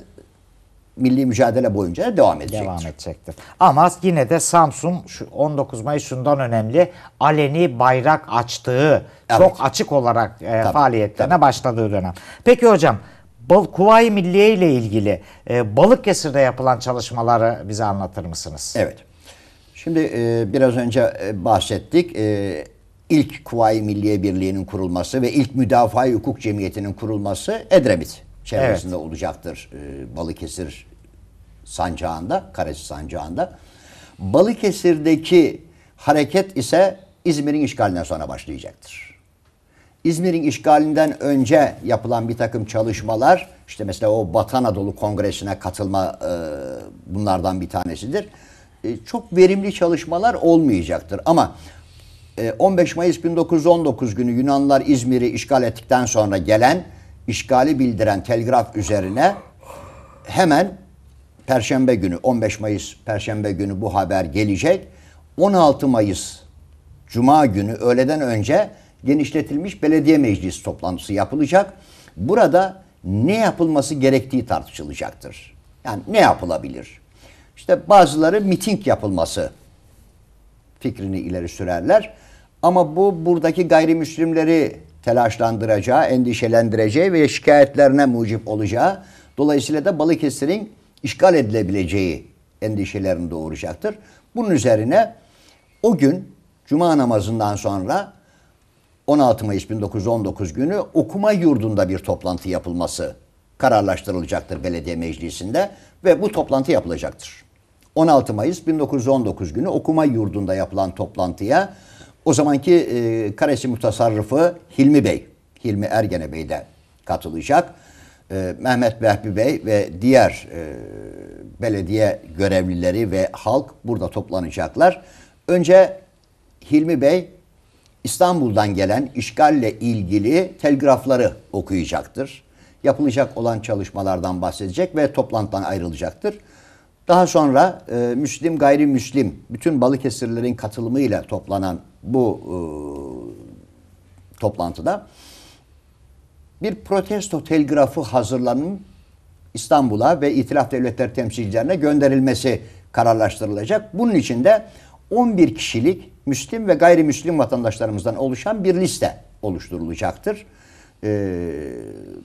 milli mücadele boyunca devam edecektir. Devam edecektir. Ama yine de Samsun şu 19 Mayıs önemli. Aleni bayrak açtığı, evet. çok açık olarak e, tabii, faaliyetlerine tabii. başladığı dönem. Peki hocam Bal Kuvayi Milliye ile ilgili e, Balıkesir'de yapılan çalışmaları bize anlatır mısınız? Evet. Şimdi e, biraz önce e, bahsettik. E, ilk Kuvayi Milliye Birliği'nin kurulması ve ilk Müdafaa Hukuk Cemiyeti'nin kurulması Edremit çevresinde evet. olacaktır e, Balıkesir sancağında, Karesi sancağında. Balıkesir'deki hareket ise İzmir'in işgalinden sonra başlayacaktır. İzmir'in işgalinden önce yapılan bir takım çalışmalar, işte mesela o Batı Anadolu Kongresi'ne katılma e, bunlardan bir tanesidir. E, çok verimli çalışmalar olmayacaktır ama 15 e, Mayıs 1919 günü Yunanlar İzmir'i işgal ettikten sonra gelen işgali bildiren telgraf üzerine hemen Perşembe günü 15 Mayıs Perşembe günü bu haber gelecek. 16 Mayıs Cuma günü öğleden önce genişletilmiş belediye meclis toplantısı yapılacak. Burada ne yapılması gerektiği tartışılacaktır. Yani ne yapılabilir? İşte bazıları miting yapılması fikrini ileri sürerler. Ama bu buradaki gayrimüslimleri telaşlandıracağı, endişelendireceği ve şikayetlerine mucip olacağı, dolayısıyla da Balıkesir'in işgal edilebileceği endişelerini doğuracaktır. Bunun üzerine o gün cuma namazından sonra 16 Mayıs 1919 günü okuma yurdunda bir toplantı yapılması kararlaştırılacaktır belediye meclisinde ve bu toplantı yapılacaktır. 16 Mayıs 1919 günü okuma yurdunda yapılan toplantıya o zamanki e, Karesi Mutasarrıfı Hilmi Bey, Hilmi Ergene Bey de katılacak. E, Mehmet Behbi Bey ve diğer e, belediye görevlileri ve halk burada toplanacaklar. Önce Hilmi Bey İstanbul'dan gelen işgalle ilgili telgrafları okuyacaktır. Yapılacak olan çalışmalardan bahsedecek ve toplantıdan ayrılacaktır. Daha sonra e, Müslim gayrimüslim bütün Balıkesirlerin katılımıyla toplanan bu e, toplantıda bir protesto telgrafı hazırlanın İstanbul'a ve İtilaf Devletleri temsilcilerine gönderilmesi kararlaştırılacak. Bunun için de 11 kişilik Müslim ve gayrimüslim vatandaşlarımızdan oluşan bir liste oluşturulacaktır. Ee,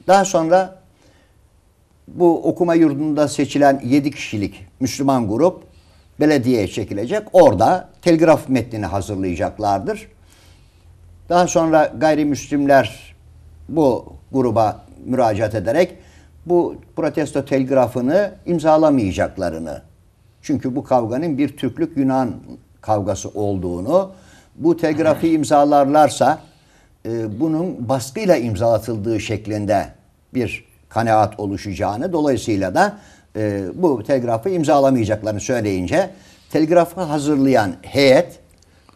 daha sonra bu okuma yurdunda seçilen 7 kişilik Müslüman grup belediyeye çekilecek. Orada telgraf metnini hazırlayacaklardır. Daha sonra gayrimüslimler bu gruba müracaat ederek bu protesto telgrafını imzalamayacaklarını çünkü bu kavganın bir Türklük Yunan kavgası olduğunu bu telgrafı imzalarlarsa e, bunun baskıyla imzalatıldığı şeklinde bir kanaat oluşacağını dolayısıyla da e, bu telgrafı imzalamayacaklarını söyleyince telgrafı hazırlayan heyet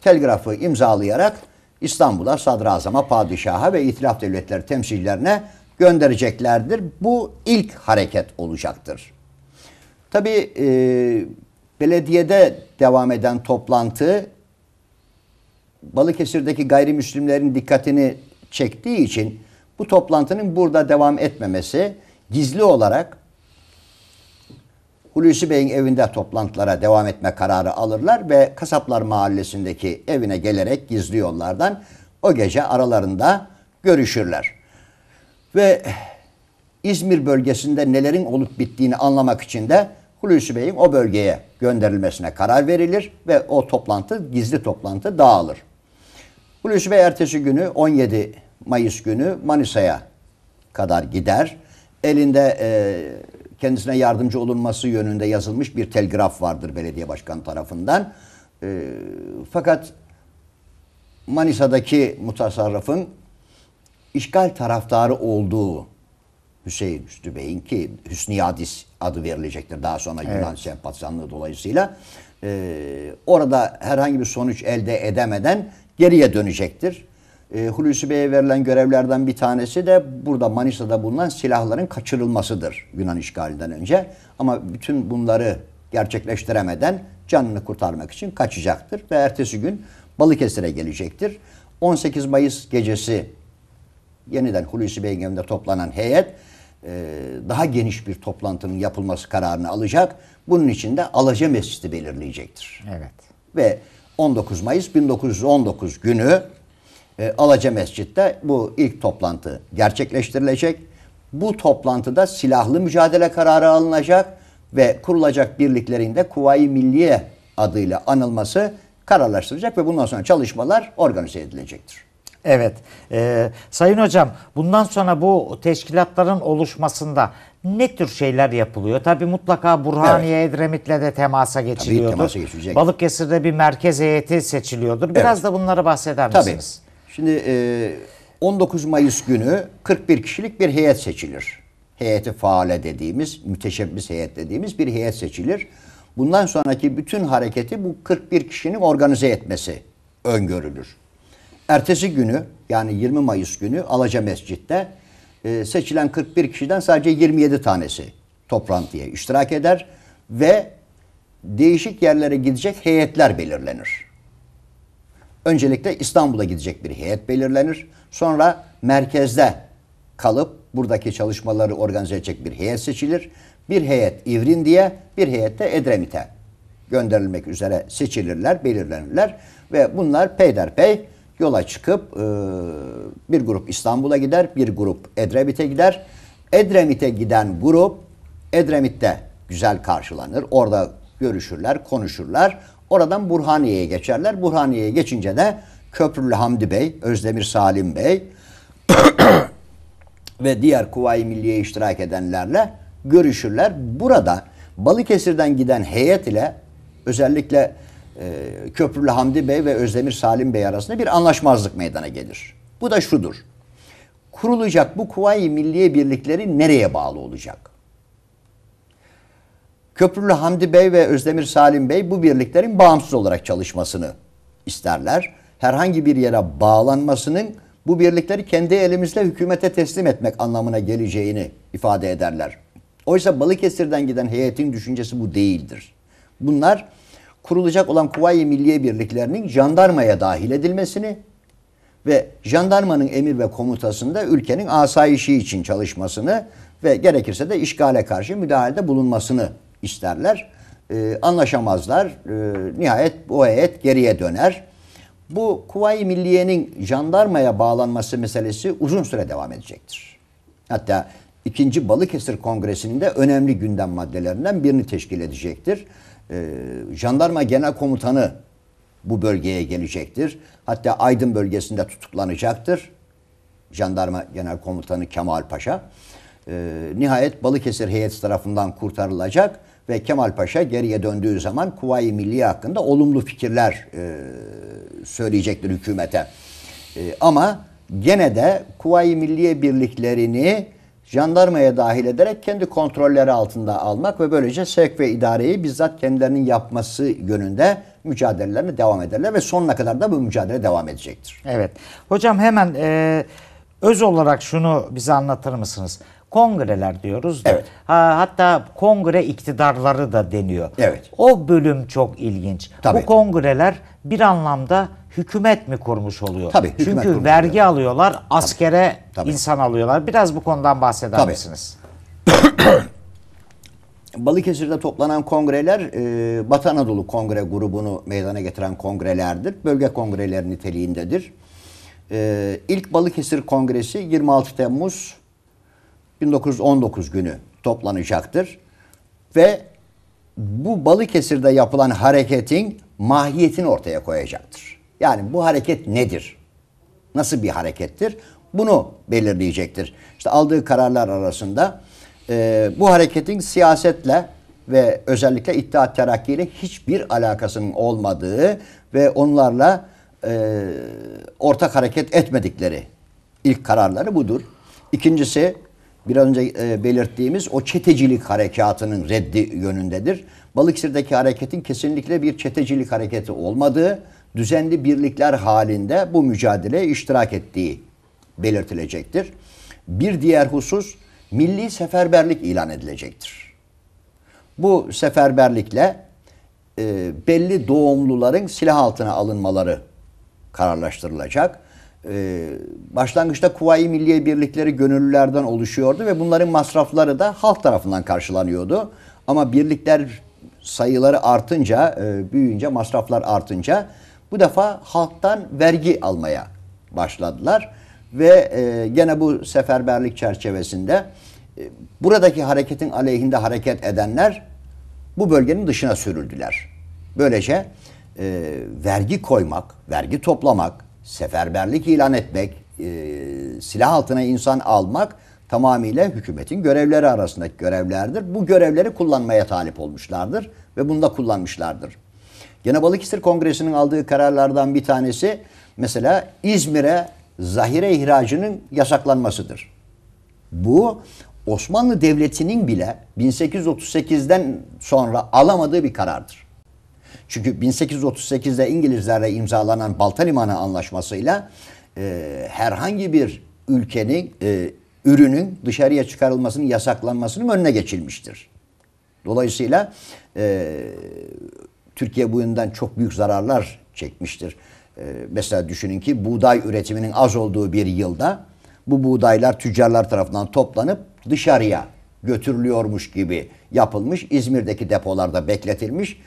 telgrafı imzalayarak İstanbul'a, sadrazama, padişaha ve itilaf devletleri temsilcilerine göndereceklerdir. Bu ilk hareket olacaktır. Tabi e, belediyede devam eden toplantı Balıkesir'deki gayrimüslimlerin dikkatini çektiği için bu toplantının burada devam etmemesi gizli olarak Hulusi Bey'in evinde toplantılara devam etme kararı alırlar ve Kasaplar Mahallesi'ndeki evine gelerek gizli yollardan o gece aralarında görüşürler. Ve İzmir bölgesinde nelerin olup bittiğini anlamak için de Hulusi Bey'in o bölgeye gönderilmesine karar verilir ve o toplantı, gizli toplantı dağılır. Hulusi Bey ertesi günü 17 Mayıs günü Manisa'ya kadar gider. Elinde e, kendisine yardımcı olunması yönünde yazılmış bir telgraf vardır belediye başkanı tarafından. E, fakat Manisa'daki mutasarrıfın işgal taraftarı olduğu Hüseyin Üstü Bey'in ki Hüsniyadis adı verilecektir daha sonra evet. Yunan sempatizanlığı dolayısıyla. E, orada herhangi bir sonuç elde edemeden geriye dönecektir. E, Hulusi Bey'e verilen görevlerden bir tanesi de burada Manisa'da bulunan silahların kaçırılmasıdır Yunan işgalinden önce. Ama bütün bunları gerçekleştiremeden canını kurtarmak için kaçacaktır ve ertesi gün Balıkesir'e gelecektir. 18 Mayıs gecesi yeniden Hulusi Bey'in evinde toplanan heyet e, daha geniş bir toplantının yapılması kararını alacak. Bunun için de Alaca Mescidi belirleyecektir. Evet. Ve 19 Mayıs 1919 günü e, Alaca Mescid'de bu ilk toplantı gerçekleştirilecek. Bu toplantıda silahlı mücadele kararı alınacak ve kurulacak birliklerin de Kuvayi Milliye adıyla anılması kararlaştırılacak ve bundan sonra çalışmalar organize edilecektir. Evet. E, Sayın Hocam bundan sonra bu teşkilatların oluşmasında ne tür şeyler yapılıyor? Tabii mutlaka Burhaniye evet. Edremit'le de temasa geçiliyordur. Tabii temasa geçilecek. Balıkesir'de bir merkez heyeti seçiliyordur. Biraz evet. da bunları bahseder misiniz? Tabii. Şimdi 19 e, Mayıs günü 41 kişilik bir heyet seçilir. Heyeti faale dediğimiz, müteşebbis heyet dediğimiz bir heyet seçilir. Bundan sonraki bütün hareketi bu 41 kişinin organize etmesi öngörülür. Ertesi günü yani 20 Mayıs günü Alaca Mescid'de e, seçilen 41 kişiden sadece 27 tanesi toplantıya iştirak eder ve değişik yerlere gidecek heyetler belirlenir. Öncelikle İstanbul'a gidecek bir heyet belirlenir. Sonra merkezde kalıp buradaki çalışmaları organize edecek bir heyet seçilir. Bir heyet İvrin diye, bir heyet de Edremit'e gönderilmek üzere seçilirler, belirlenirler ve bunlar peyderpey yola çıkıp e, bir grup İstanbul'a gider, bir grup Edremit'e gider. Edremit'e giden grup Edremit'te güzel karşılanır. Orada görüşürler, konuşurlar. Oradan Burhaniye'ye geçerler. Burhaniye'ye geçince de Köprülü Hamdi Bey, Özdemir Salim Bey [CLEARS THROAT] ve diğer Kuvayi Milliye iştirak edenlerle görüşürler. Burada Balıkesir'den giden heyet ile özellikle e, Köprülü Hamdi Bey ve Özdemir Salim Bey arasında bir anlaşmazlık meydana gelir. Bu da şudur. Kurulacak bu Kuvayi Milliye Birlikleri nereye bağlı olacak? Köprülü Hamdi Bey ve Özdemir Salim Bey bu birliklerin bağımsız olarak çalışmasını isterler. Herhangi bir yere bağlanmasının bu birlikleri kendi elimizle hükümete teslim etmek anlamına geleceğini ifade ederler. Oysa Balıkesir'den giden heyetin düşüncesi bu değildir. Bunlar kurulacak olan Kuvayi Milliye Birliklerinin jandarmaya dahil edilmesini ve jandarmanın emir ve komutasında ülkenin asayişi için çalışmasını ve gerekirse de işgale karşı müdahalede bulunmasını isterler. E, anlaşamazlar. E, nihayet bu heyet geriye döner. Bu Kuvayi Milliye'nin jandarmaya bağlanması meselesi uzun süre devam edecektir. Hatta 2. Balıkesir Kongresi'nin de önemli gündem maddelerinden birini teşkil edecektir. E, jandarma Genel Komutanı bu bölgeye gelecektir. Hatta Aydın bölgesinde tutuklanacaktır. Jandarma Genel Komutanı Kemal Paşa. E, nihayet Balıkesir heyet tarafından kurtarılacak ve Kemal Paşa geriye döndüğü zaman Kuvayi Milli hakkında olumlu fikirler e, söyleyecektir hükümete. E, ama gene de Kuvayi Milliye birliklerini jandarmaya dahil ederek kendi kontrolleri altında almak ve böylece sevk ve idareyi bizzat kendilerinin yapması yönünde mücadelelerine devam ederler ve sonuna kadar da bu mücadele devam edecektir. Evet. Hocam hemen e, öz olarak şunu bize anlatır mısınız? kongreler diyoruz da. Evet. Ha, hatta kongre iktidarları da deniyor. Evet. O bölüm çok ilginç. Tabii. Bu kongreler bir anlamda hükümet mi kurmuş oluyor? Tabii. Çünkü vergi oluyor. alıyorlar, askere Tabii. Tabii. insan alıyorlar. Biraz bu konudan bahseder Tabii. misiniz? [COUGHS] Balıkesir'de toplanan kongreler e, Batı Anadolu Kongre grubunu meydana getiren kongrelerdir. Bölge kongreleri niteliğindedir. E, ilk Balıkesir Kongresi 26 Temmuz 1919 günü toplanacaktır. Ve bu Balıkesir'de yapılan hareketin mahiyetini ortaya koyacaktır. Yani bu hareket nedir? Nasıl bir harekettir? Bunu belirleyecektir. İşte aldığı kararlar arasında e, bu hareketin siyasetle ve özellikle İttihat Terakki ile hiçbir alakasının olmadığı ve onlarla e, ortak hareket etmedikleri ilk kararları budur. İkincisi biraz önce e, belirttiğimiz o çetecilik harekatının reddi yönündedir. Balıksır'daki hareketin kesinlikle bir çetecilik hareketi olmadığı, düzenli birlikler halinde bu mücadeleye iştirak ettiği belirtilecektir. Bir diğer husus milli seferberlik ilan edilecektir. Bu seferberlikle e, belli doğumluların silah altına alınmaları kararlaştırılacak. Ee, başlangıçta Kuvayi Milliye Birlikleri gönüllülerden oluşuyordu ve bunların masrafları da halk tarafından karşılanıyordu. Ama birlikler sayıları artınca, e, büyüyünce, masraflar artınca bu defa halktan vergi almaya başladılar. Ve e, gene bu seferberlik çerçevesinde e, buradaki hareketin aleyhinde hareket edenler bu bölgenin dışına sürüldüler. Böylece e, vergi koymak, vergi toplamak, seferberlik ilan etmek, e, silah altına insan almak tamamıyla hükümetin görevleri arasındaki görevlerdir. Bu görevleri kullanmaya talip olmuşlardır ve bunu da kullanmışlardır. Gene Balıkesir Kongresi'nin aldığı kararlardan bir tanesi mesela İzmir'e zahire ihracının yasaklanmasıdır. Bu Osmanlı Devleti'nin bile 1838'den sonra alamadığı bir karardır. Çünkü 1838'de İngilizlerle imzalanan Balta Limanı Anlaşması'yla e, herhangi bir ülkenin e, ürünün dışarıya çıkarılmasının yasaklanmasının önüne geçilmiştir. Dolayısıyla e, Türkiye bu yönden çok büyük zararlar çekmiştir. E, mesela düşünün ki buğday üretiminin az olduğu bir yılda bu buğdaylar tüccarlar tarafından toplanıp dışarıya götürülüyormuş gibi yapılmış. İzmir'deki depolarda bekletilmiş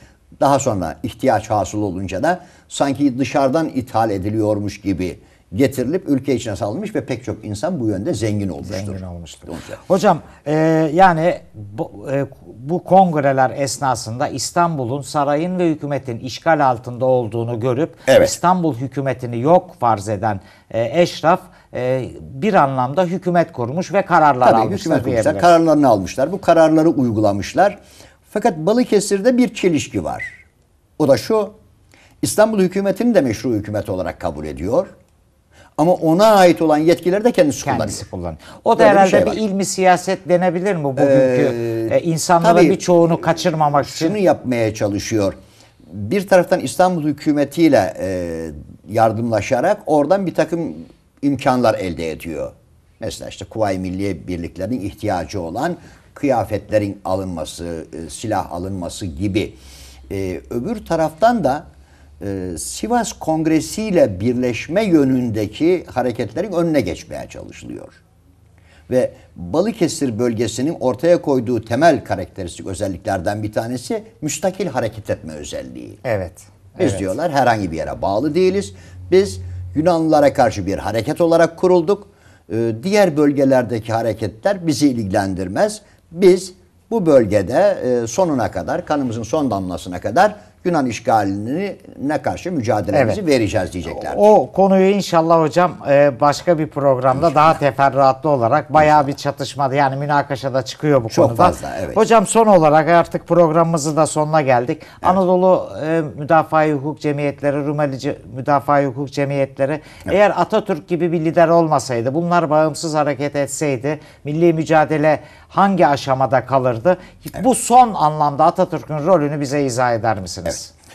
daha sonra ihtiyaç hasıl olunca da sanki dışarıdan ithal ediliyormuş gibi getirilip ülke içine salınmış ve pek çok insan bu yönde zengin olmuştur. Zengin olmuştur. Hocam e, yani bu, e, bu kongreler esnasında İstanbul'un sarayın ve hükümetin işgal altında olduğunu görüp evet. İstanbul hükümetini yok farz eden e, eşraf e, bir anlamda hükümet kurmuş ve kararlar Tabii, almışlar. Hükümet kurmuşlar, kararlarını almışlar. Bu kararları uygulamışlar fakat Balıkesir'de bir çelişki var. O da şu. İstanbul hükümetini de meşru hükümet olarak kabul ediyor. Ama ona ait olan yetkileri de kendisi, kendisi kullanıyor. kullanıyor. O da Böyle herhalde bir, şey bir ilmi siyaset denebilir mi bugünkü ee, e, insanlara bir çoğunu e, kaçırmamak şunu için? Şunu yapmaya çalışıyor. Bir taraftan İstanbul hükümetiyle e, yardımlaşarak oradan bir takım imkanlar elde ediyor. Mesela işte Kuvayi Milliye Birliklerinin ihtiyacı olan kıyafetlerin alınması, e, silah alınması gibi. E, öbür taraftan da e, Sivas Kongresi ile birleşme yönündeki hareketlerin önüne geçmeye çalışılıyor. Ve Balıkesir bölgesinin ortaya koyduğu temel karakteristik özelliklerden bir tanesi müstakil hareket etme özelliği. Evet. Biz evet. diyorlar herhangi bir yere bağlı değiliz. Biz Yunanlılara karşı bir hareket olarak kurulduk. Ee, diğer bölgelerdeki hareketler bizi ilgilendirmez. Biz bu bölgede e, sonuna kadar, kanımızın son damlasına kadar Yunan işgaline karşı mücadelemizi evet. vereceğiz diyecekler. O konuyu inşallah hocam e, başka bir programda inşallah. daha teferruatlı olarak bayağı inşallah. bir çatışmada yani münakaşada çıkıyor bu Çok konuda. Çok fazla evet. Hocam son olarak artık programımızı da sonuna geldik. Evet. Anadolu e, Müdafaa Hukuk Cemiyetleri, Rumeli Müdafaa Hukuk Cemiyetleri evet. eğer Atatürk gibi bir lider olmasaydı, bunlar bağımsız hareket etseydi, milli mücadele hangi aşamada kalırdı? Evet. Bu son anlamda Atatürk'ün rolünü bize izah eder misiniz? Evet.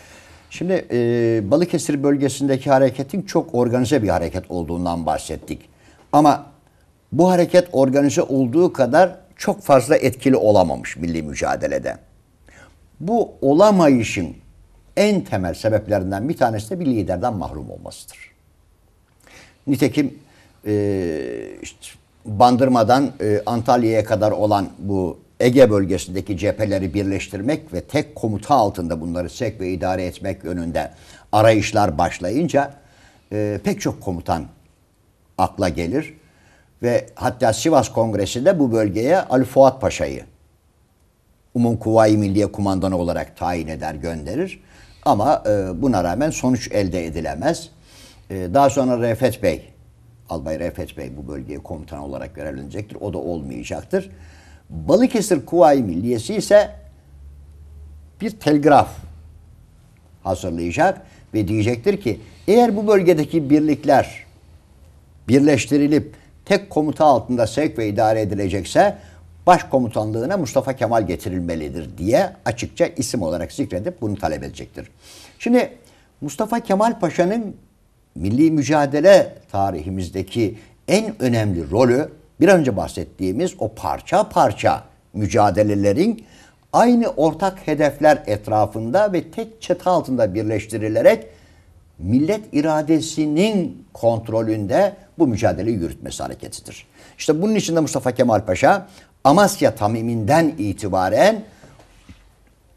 Şimdi e, Balıkesir bölgesindeki hareketin çok organize bir hareket olduğundan bahsettik. Ama bu hareket organize olduğu kadar çok fazla etkili olamamış milli mücadelede. Bu olamayışın en temel sebeplerinden bir tanesi de bir liderden mahrum olmasıdır. Nitekim e, işte Bandırma'dan e, Antalya'ya kadar olan bu Ege bölgesindeki cepheleri birleştirmek ve tek komuta altında bunları sek ve idare etmek yönünde arayışlar başlayınca e, pek çok komutan akla gelir. Ve hatta Sivas Kongresi'nde bu bölgeye Ali Fuat Paşa'yı Umum Kuvayi Milliye Kumandanı olarak tayin eder, gönderir. Ama e, buna rağmen sonuç elde edilemez. E, daha sonra Refet Bey Albay Refet Bey bu bölgeye komutan olarak görevlenecektir. O da olmayacaktır. Balıkesir Kuvayi Milliyesi ise bir telgraf hazırlayacak ve diyecektir ki eğer bu bölgedeki birlikler birleştirilip tek komuta altında sevk ve idare edilecekse başkomutanlığına Mustafa Kemal getirilmelidir diye açıkça isim olarak zikredip bunu talep edecektir. Şimdi Mustafa Kemal Paşa'nın milli mücadele tarihimizdeki en önemli rolü bir önce bahsettiğimiz o parça parça mücadelelerin aynı ortak hedefler etrafında ve tek çatı altında birleştirilerek millet iradesinin kontrolünde bu mücadeleyi yürütmesi hareketidir. İşte bunun içinde Mustafa Kemal Paşa Amasya tamiminden itibaren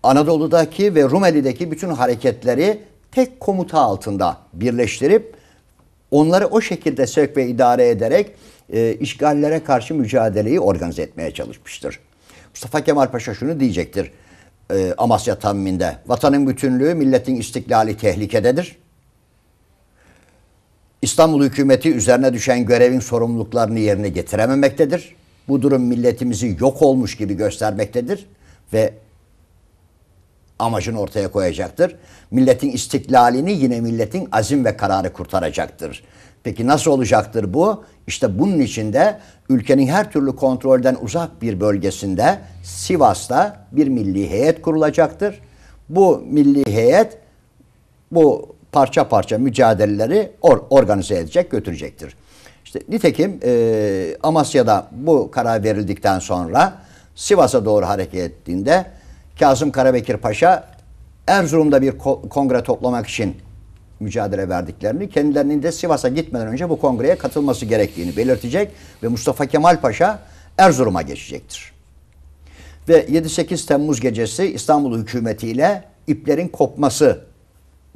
Anadolu'daki ve Rumeli'deki bütün hareketleri tek komuta altında birleştirip onları o şekilde sök ve idare ederek e, işgallere karşı mücadeleyi organize etmeye çalışmıştır. Mustafa Kemal Paşa şunu diyecektir e, Amasya Tamiminde. Vatanın bütünlüğü, milletin istiklali tehlikededir. İstanbul hükümeti üzerine düşen görevin sorumluluklarını yerine getirememektedir. Bu durum milletimizi yok olmuş gibi göstermektedir ve amacını ortaya koyacaktır. Milletin istiklalini yine milletin azim ve kararı kurtaracaktır. Peki nasıl olacaktır bu? İşte bunun içinde ülkenin her türlü kontrolden uzak bir bölgesinde Sivas'ta bir milli heyet kurulacaktır. Bu milli heyet bu parça parça mücadeleleri or organize edecek, götürecektir. İşte nitekim e, Amasya'da bu karar verildikten sonra Sivas'a doğru hareket ettiğinde Kazım Karabekir Paşa Erzurum'da bir kongre toplamak için mücadele verdiklerini, kendilerinin de Sivas'a gitmeden önce bu kongreye katılması gerektiğini belirtecek ve Mustafa Kemal Paşa Erzurum'a geçecektir. Ve 7-8 Temmuz gecesi İstanbul hükümetiyle iplerin kopması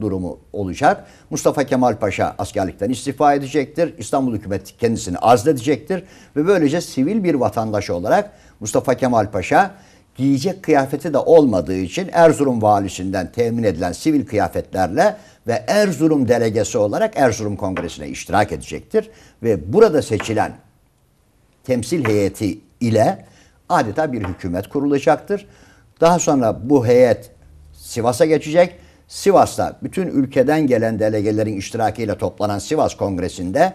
durumu olacak. Mustafa Kemal Paşa askerlikten istifa edecektir. İstanbul hükümeti kendisini azledecektir ve böylece sivil bir vatandaş olarak Mustafa Kemal Paşa giyecek kıyafeti de olmadığı için Erzurum valisinden temin edilen sivil kıyafetlerle ve Erzurum delegesi olarak Erzurum Kongresi'ne iştirak edecektir. Ve burada seçilen temsil heyeti ile adeta bir hükümet kurulacaktır. Daha sonra bu heyet Sivas'a geçecek. Sivas'ta bütün ülkeden gelen delegelerin iştirakiyle toplanan Sivas Kongresi'nde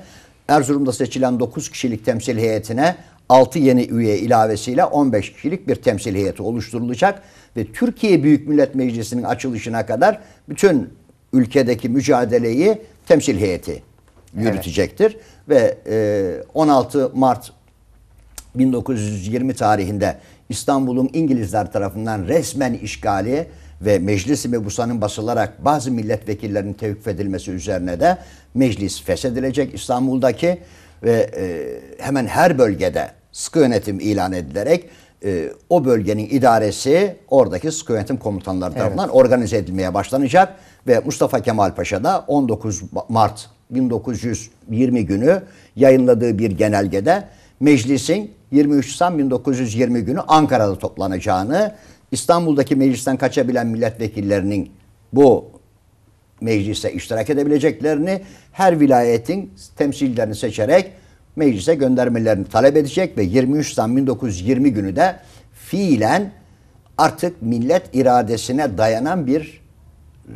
Erzurum'da seçilen 9 kişilik temsil heyetine 6 yeni üye ilavesiyle 15 kişilik bir temsil heyeti oluşturulacak ve Türkiye Büyük Millet Meclisi'nin açılışına kadar bütün ülkedeki mücadeleyi temsil heyeti yürütecektir. Evet. Ve 16 e, Mart 1920 tarihinde İstanbul'un İngilizler tarafından resmen işgali ve meclis mebusanın basılarak bazı milletvekillerinin tevkif edilmesi üzerine de meclis feshedilecek İstanbul'daki ve e, hemen her bölgede sıkı yönetim ilan edilerek e, o bölgenin idaresi oradaki sıkı yönetim komutanları tarafından evet. organize edilmeye başlanacak ve Mustafa Kemal Paşa da 19 Mart 1920 günü yayınladığı bir genelgede meclisin 23 Nisan 1920 günü Ankara'da toplanacağını, İstanbul'daki meclisten kaçabilen milletvekillerinin bu meclise iştirak edebileceklerini her vilayetin temsilcilerini seçerek meclise göndermelerini talep edecek ve 23 Nisan 1920 günü de fiilen artık millet iradesine dayanan bir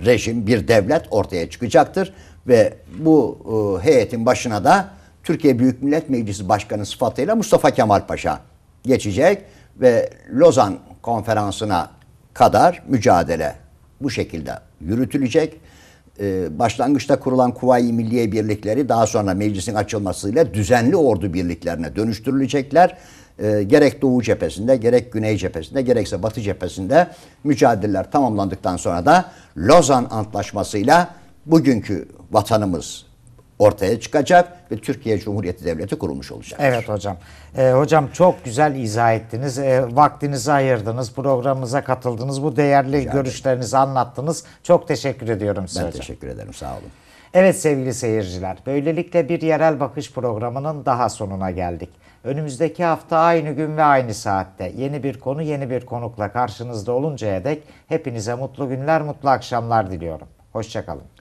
rejim, bir devlet ortaya çıkacaktır ve bu e, heyetin başına da Türkiye Büyük Millet Meclisi Başkanı sıfatıyla Mustafa Kemal Paşa geçecek ve Lozan konferansına kadar mücadele bu şekilde yürütülecek e, başlangıçta kurulan Kuvayi Milliye Birlikleri daha sonra meclisin açılmasıyla düzenli ordu birliklerine dönüştürülecekler. E, gerek Doğu cephesinde, gerek Güney cephesinde, gerekse Batı cephesinde mücadeleler tamamlandıktan sonra da Lozan Antlaşması'yla bugünkü vatanımız ortaya çıkacak ve Türkiye Cumhuriyeti Devleti kurulmuş olacak. Evet hocam. E, hocam çok güzel izah ettiniz. E, vaktinizi ayırdınız. Programımıza katıldınız. Bu değerli Rica görüşlerinizi ederim. anlattınız. Çok teşekkür ediyorum size Ben hocam. teşekkür ederim. Sağ olun. Evet sevgili seyirciler, böylelikle bir yerel bakış programının daha sonuna geldik. Önümüzdeki hafta aynı gün ve aynı saatte yeni bir konu yeni bir konukla karşınızda oluncaya dek hepinize mutlu günler, mutlu akşamlar diliyorum. Hoşçakalın.